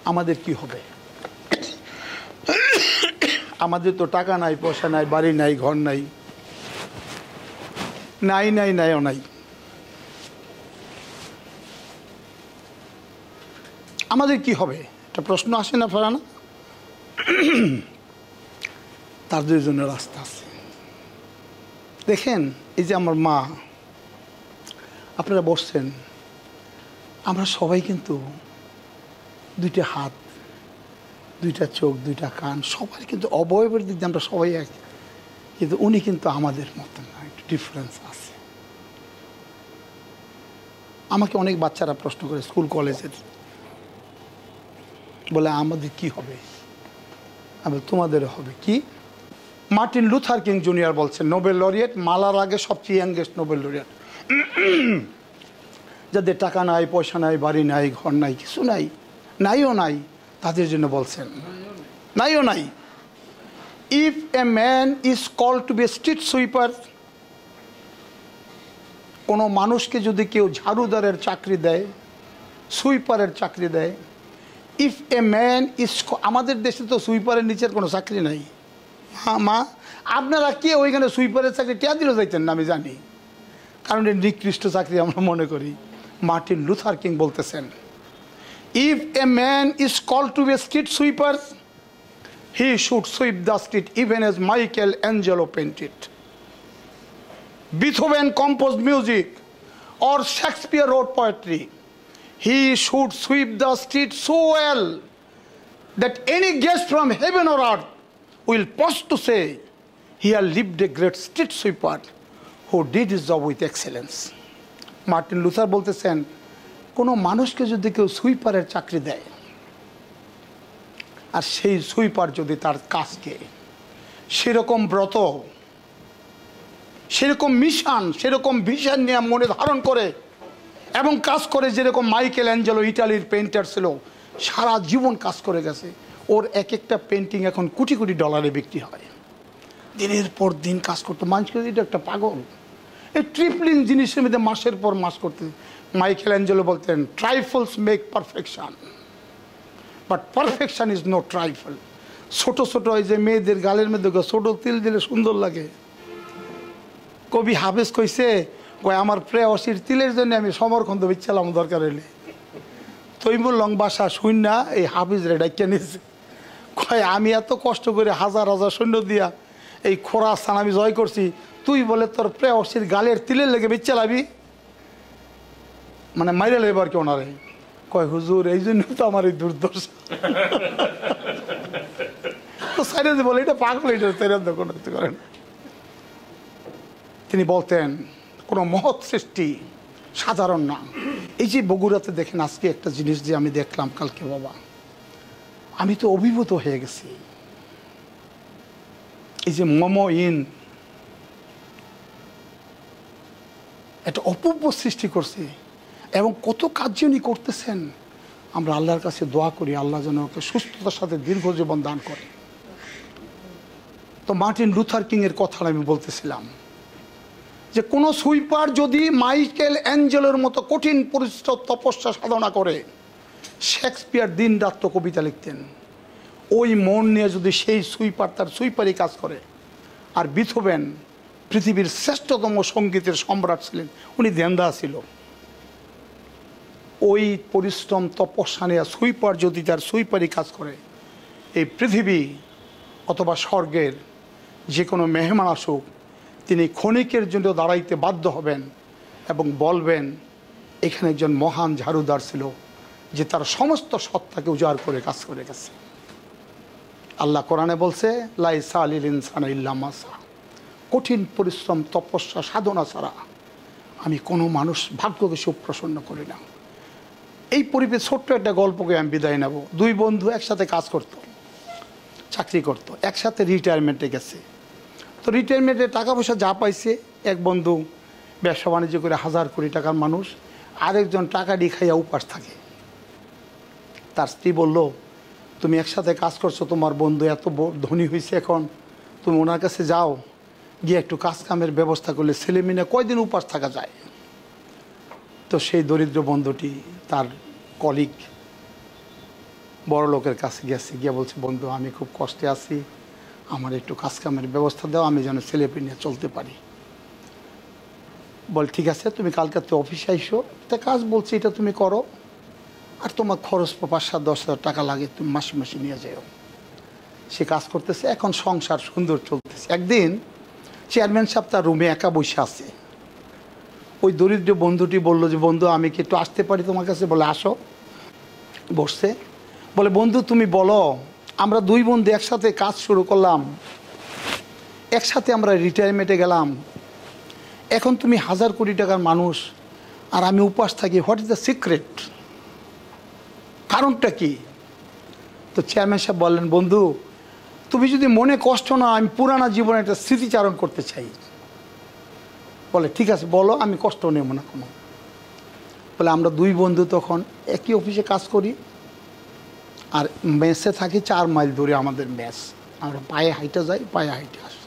আমাদের কি হবে আমাদের তো টাকা নাই পয়সা নাই বাড়ি নাই ঘর নাই নাই নাই নাইও নাই আমাদের কি হবে একটা প্রশ্ন আসে না ফেরানা তার জন্য রাস্তা আছে দেখেন এই যে আমার মা আপনারা বসছেন আমরা সবাই কিন্তু দুইটা হাত দুইটা চোখ দুইটা কান সবার কিন্তু অবয়বের দিক দিয়ে আমরা সবাই এক কিন্তু উনি কিন্তু আমাদের মতো না একটু ডিফারেন্স আছে আমাকে অনেক বাচ্চারা প্রশ্ন করে স্কুল কলেজের বলে আমাদের কি হবে তোমাদের হবে কি মার্টিন লুথার কিং জুনিয়র বলছেন নোবেল লরিয়েট মালার আগে সবচেয়ে ইয়াঙ্গেস্ট নোবেল লরিয়েট যাদের টাকা নাই পয়সা নাই বাড়ি নাই ঘর নাই কিছু নাই নাইও নাই তাদের জন্য বলছেন নাইও নাই if a man is call to be street sweeper কোনো মানুষকে যদি কেউ ঝাড়ুদারের চাকরি দেয় সুইপারের চাকরি দেয় ইফ এ ম্যান ইস আমাদের দেশে তো সুইপারের নিচের কোনো চাকরি নাই হ্যাঁ মা আপনারা কে ওইখানে সুইপারের চাকরি কে দিল যাইতেন না আমি জানি কারণ এই নিকৃষ্ট চাকরি আমরা মনে করি মার্টিন লুথার কিং বলতেছেন if a man is call to a street sweeper he should sweep the street even as Michelangelo painted Beethoven compose music or Shakespeare wrote poetry he should sweep the street so well that any guest from heaven or earth will pause to say, Here lived a great street sweeper who did his job with excellence. Martin Luther বলতেছেন কোনো মানুষকে যদি কেউ সুইপারের চাকরি দেয় আর সেই sweeper যদি তার কাজকে সেরকম ব্রত সেরকম মিশন সেরকম ভিশন নিয়ে মনে ধারণ করে এবং কাজ করে যেরকম মাইকেল অ্যাঞ্জেলো ইটালির পেন্টার ছিল সারা জীবন কাজ করে গেছে ওর এক একটা পেন্টিং এখন কোটি কোটি ডলারে বিক্রি হয় দিনের পর দিন কাজ করতো মানুষকে এটা একটা পাগল এই ট্রিপলিং জিনিসের মধ্যে মাসের পর মাস করতে মাইকেল অ্যাঞ্জেলো বলতেন trifles make perfection but perfection is no trifle ছোট ছোট ওই যে মেয়েদের গালের মধ্যে ছোট তিল দিলে সুন্দর লাগে কবি হাফেজ কইছে কয় আমার প্রেয়সীর তিলের জন্য আমি সমরখন্দ চালাম দরকার হইলে তৈমুর লং বাসা শূন্য এই হাফিজরে ডাকিয়ে নিয়েছে কয় আমি এত কষ্ট করে হাজার হাজার সৈন্য দিয়া এই খোরা স্থান আমি জয় করছি তুই বলে তোর প্রেয়সীর গালের তিলের লেগে বিচ্ছালাবি মানে মাইরে লেগে আর কি ওনারে কয় হুজুর এই জন্য তো আমার এই দুর্দশা বলে এটা পাগল এটা সাইরাজ করেন তিনি বলতেন কোনো মহৎ সৃষ্টি সাধারণ না এই যে বগুড়াতে দেখেন আজকে একটা জিনিস যে আমি দেখলাম কালকে বাবা আমি তো অভিভূত হয়ে গেছি এই যে মম ইন একটা অপূর্ব সৃষ্টি করছে এবং কত কাজ উনি করতেছেন আমরা আল্লাহর কাছে দোয়া করি আল্লাহ যেন ওকে সুস্থতার সাথে দীর্ঘ জীবন দান করে তো মার্টিন লুথার কিংয়ের কথা আমি বলতেছিলাম যে কোনো সুইপার যদি মাইকেল অ্যাঞ্জেলের মতো কঠিন পরিশ্রম তপস্যা সাধনা করে শেক্সপিয়ার দিন রাত্র কবিতা লিখতেন ওই মন নিয়ে যদি সেই সুইপার তার সুইপারই কাজ করে আর বিথোবেন পৃথিবীর শ্রেষ্ঠতম সঙ্গীতের সম্রাট ছিলেন উনি দেন্দা ছিল ওই পরিশ্রম তপস্যা নেয়া সুইপার যদি তার সুইপারই কাজ করে এই পৃথিবী অথবা স্বর্গের যে কোনো মেহমান আসুক তিনি ক্ষণিকের জন্য দাঁড়াইতে বাধ্য হবেন এবং বলবেন এখানে একজন মহান ঝাড়ুদার ছিল যে তার সমস্ত সত্তাকে উজাড় করে কাজ করে গেছে আল্লাহ কোরআনে বলছে লাইসা আলিল ইনসান ইল্লামাসা কঠিন পরিশ্রম তপস্যা সাধনা ছাড়া আমি কোনো মানুষ ভাগ্যকে সুপ্রসন্ন করি না এই পরিবেশ ছোট্ট একটা গল্পকে আমি বিদায় নেব দুই বন্ধু একসাথে কাজ করত চাকরি করত একসাথে রিটায়ারমেন্টে গেছে তো রিটায়ারমেন্টে টাকা পয়সা যা পাইছে এক বন্ধু ব্যবসা বাণিজ্য করে হাজার কোটি টাকার মানুষ আরেকজন টাকা ডি খাইয়া উপাস থাকে তার স্ত্রী বলল তুমি একসাথে কাজ করছো তোমার বন্ধু এত ধনী হয়েছে এখন তুমি ওনার কাছে যাও গিয়ে একটু কাজ কামের ব্যবস্থা করলে ছেলে মেয়ে কয়দিন উপাস থাকা যায় তো সেই দরিদ্র বন্ধুটি তার কলিগ বড় লোকের কাছে গেছে গিয়ে বলছে বন্ধু আমি খুব কষ্টে আছি আমার একটু কাজকামের ব্যবস্থা দাও আমি যেন ছেলেপে নিয়ে চলতে পারি বল ঠিক আছে তুমি কালকে তো অফিসে আইসো তা কাজ বলছি এটা তুমি করো আর তোমার খরচ পাঁচ সাত দশ হাজার টাকা লাগে তুমি মাসে মাসে নিয়ে যাও সে কাজ করতেছে এখন সংসার সুন্দর চলতেছে একদিন চেয়ারম্যান সাহেব তার রুমে একা বসে আছে ওই দরিদ্র বন্ধুটি বলল যে বন্ধু আমি কি একটু আসতে পারি তোমার কাছে বলে আসো বসছে বলে বন্ধু তুমি বলো আমরা দুই বন্ধু একসাথে কাজ শুরু করলাম একসাথে আমরা রিটায়ারমেন্টে গেলাম এখন তুমি হাজার কোটি টাকার মানুষ আর আমি উপাস থাকি হোয়াট ইজ দ্য সিক্রেট কারণটা কি তো চেয়ারম্যান সাহেব বললেন বন্ধু তুমি যদি মনে কষ্ট না আমি পুরানা জীবনে একটা স্মৃতিচারণ করতে চাই বলে ঠিক আছে বলো আমি কষ্ট নেব না কোনো বলে আমরা দুই বন্ধু তখন একই অফিসে কাজ করি আর মেসে থাকি চার মাইল দূরে আমাদের মেস আমরা পায়ে হাইটে যাই পায়ে হাইটে আসি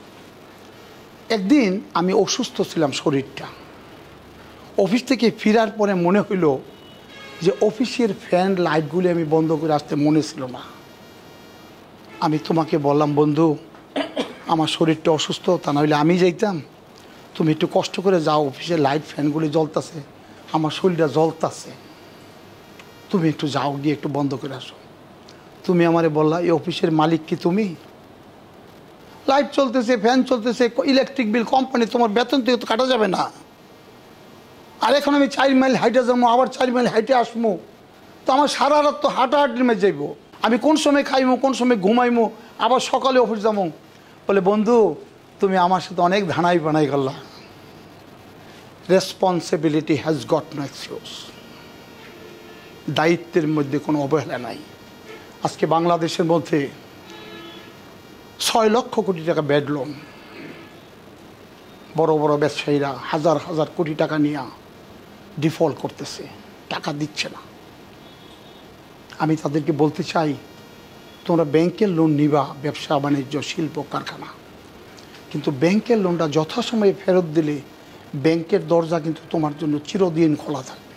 একদিন আমি অসুস্থ ছিলাম শরীরটা অফিস থেকে ফেরার পরে মনে হইল যে অফিসের ফ্যান লাইটগুলি আমি বন্ধ করে আসতে মনে ছিল না আমি তোমাকে বললাম বন্ধু আমার শরীরটা অসুস্থ তা নাহলে আমি যাইতাম তুমি একটু কষ্ট করে যাও অফিসের লাইট ফ্যানগুলি জ্বলতাছে আমার শরীরটা জ্বলতাছে তুমি একটু যাও গিয়ে একটু বন্ধ করে আসো তুমি আমারে বললা এই অফিসের মালিক কি তুমি লাইট চলতেছে ফ্যান চলতেছে ইলেকট্রিক বিল কোম্পানি তোমার বেতন থেকে তো কাটা যাবে না আর এখন আমি চার মাইল হাইটে যাবো আবার চার মাইল হাইটে আসবো তো আমার সারা রাত তো হাঁটাহাটির মেয়ে যাইব আমি কোন সময় খাইবো কোন সময় ঘুমাইমো আবার সকালে অফিস যাবো বলে বন্ধু তুমি আমার সাথে অনেক ধানাই বানাই গেলা রেসপন্সিবিলিটি হ্যাজ গট নো দায়িত্বের মধ্যে কোনো অবহেলা নাই আজকে বাংলাদেশের মধ্যে ছয় লক্ষ কোটি টাকা ব্যাড লোন বড় বড় ব্যবসায়ীরা হাজার হাজার কোটি টাকা নিয়ে ডিফল্ট করতেছে টাকা দিচ্ছে না আমি তাদেরকে বলতে চাই তোমরা ব্যাংকের লোন নিবা ব্যবসা বাণিজ্য শিল্প কারখানা কিন্তু ব্যাংকের লোনটা যথাসময়ে ফেরত দিলে ব্যাংকের দরজা কিন্তু তোমার জন্য চিরদিন খোলা থাকবে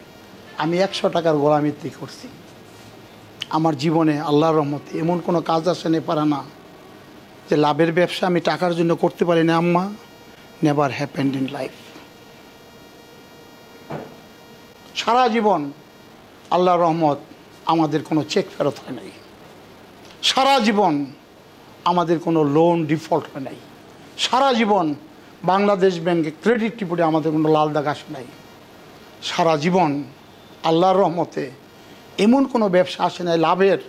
আমি একশো টাকার গোলামিত্রি করছি আমার জীবনে আল্লাহর রহমতে এমন কোনো কাজ নে পারে না যে লাভের ব্যবসা আমি টাকার জন্য করতে পারি না আম্মা নেভার হ্যাপেন্ড ইন লাইফ সারা জীবন আল্লাহ রহমত আমাদের কোনো চেক ফেরত হয় নাই সারা জীবন আমাদের কোনো লোন ডিফল্ট হয় নাই সারা জীবন বাংলাদেশ ব্যাংকে ক্রেডিট রিপোর্টে আমাদের কোনো লাল দাগ আসে নাই সারা জীবন আল্লাহর রহমতে এমন কোনো ব্যবসা আসে নাই লাভের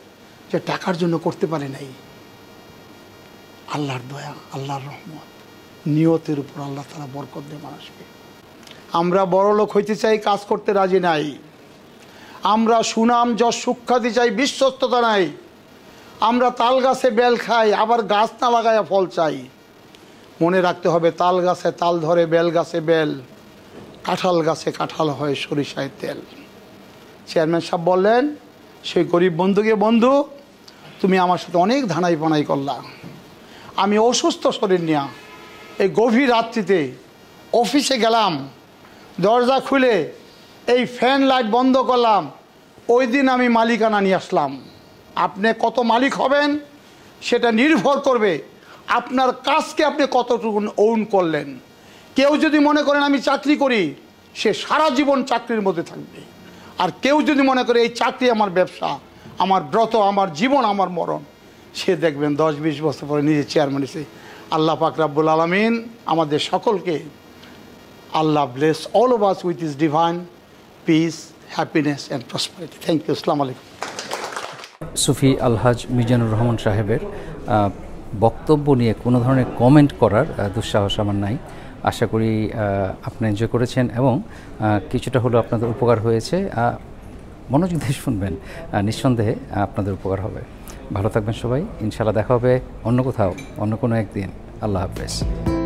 যে টাকার জন্য করতে পারে নাই আল্লাহর দয়া আল্লাহর রহমত নিয়তের উপর আল্লাহ তারা বরকত দেয় মানুষকে আমরা বড় লোক হইতে চাই কাজ করতে রাজি নাই আমরা সুনাম যশ সুখ্যাতি চাই বিশ্বস্ততা নাই আমরা তাল গাছে বেল খাই আবার গাছ না লাগাইয়া ফল চাই মনে রাখতে হবে তাল গাছে তাল ধরে বেল গাছে বেল কাঁঠাল গাছে কাঁঠাল হয় সরিষায় তেল চেয়ারম্যান সাহেব বললেন সেই গরিব বন্ধুকে বন্ধু তুমি আমার সাথে অনেক ধানাই পানাই করলা আমি অসুস্থ শরীর নিয়া এই গভীর রাত্রিতে অফিসে গেলাম দরজা খুলে এই ফ্যান লাইট বন্ধ করলাম ওই দিন আমি মালিকানা নিয়ে আসলাম আপনি কত মালিক হবেন সেটা নির্ভর করবে আপনার কাজকে আপনি কতটুকু ওন করলেন কেউ যদি মনে করেন আমি চাকরি করি সে সারা জীবন চাকরির মধ্যে থাকবে আর কেউ যদি মনে করে এই চাকরি আমার ব্যবসা আমার ব্রত আমার জীবন আমার মরণ সে দেখবেন দশ বিশ বছর পরে নিজের চেয়ারম্যান এসে আল্লাহ পাক রাব্বুল আলমিন আমাদের সকলকে আল্লাহ bless all over with his divine peace happiness and prosperity thank you ইসলাম আলাইকুম সুফি আলহাজ মিজানুর রহমান সাহেবের বক্তব্য নিয়ে কোনো ধরনের কমেন্ট করার দুঃসাহস আমার নাই আশা করি আপনি এনজয় করেছেন এবং কিছুটা হলেও আপনাদের উপকার হয়েছে মনোযোগ দিয়ে শুনবেন নিঃসন্দেহে আপনাদের উপকার হবে ভালো থাকবেন সবাই ইনশাল্লাহ দেখা হবে অন্য কোথাও অন্য কোনো একদিন আল্লাহ হাফেজ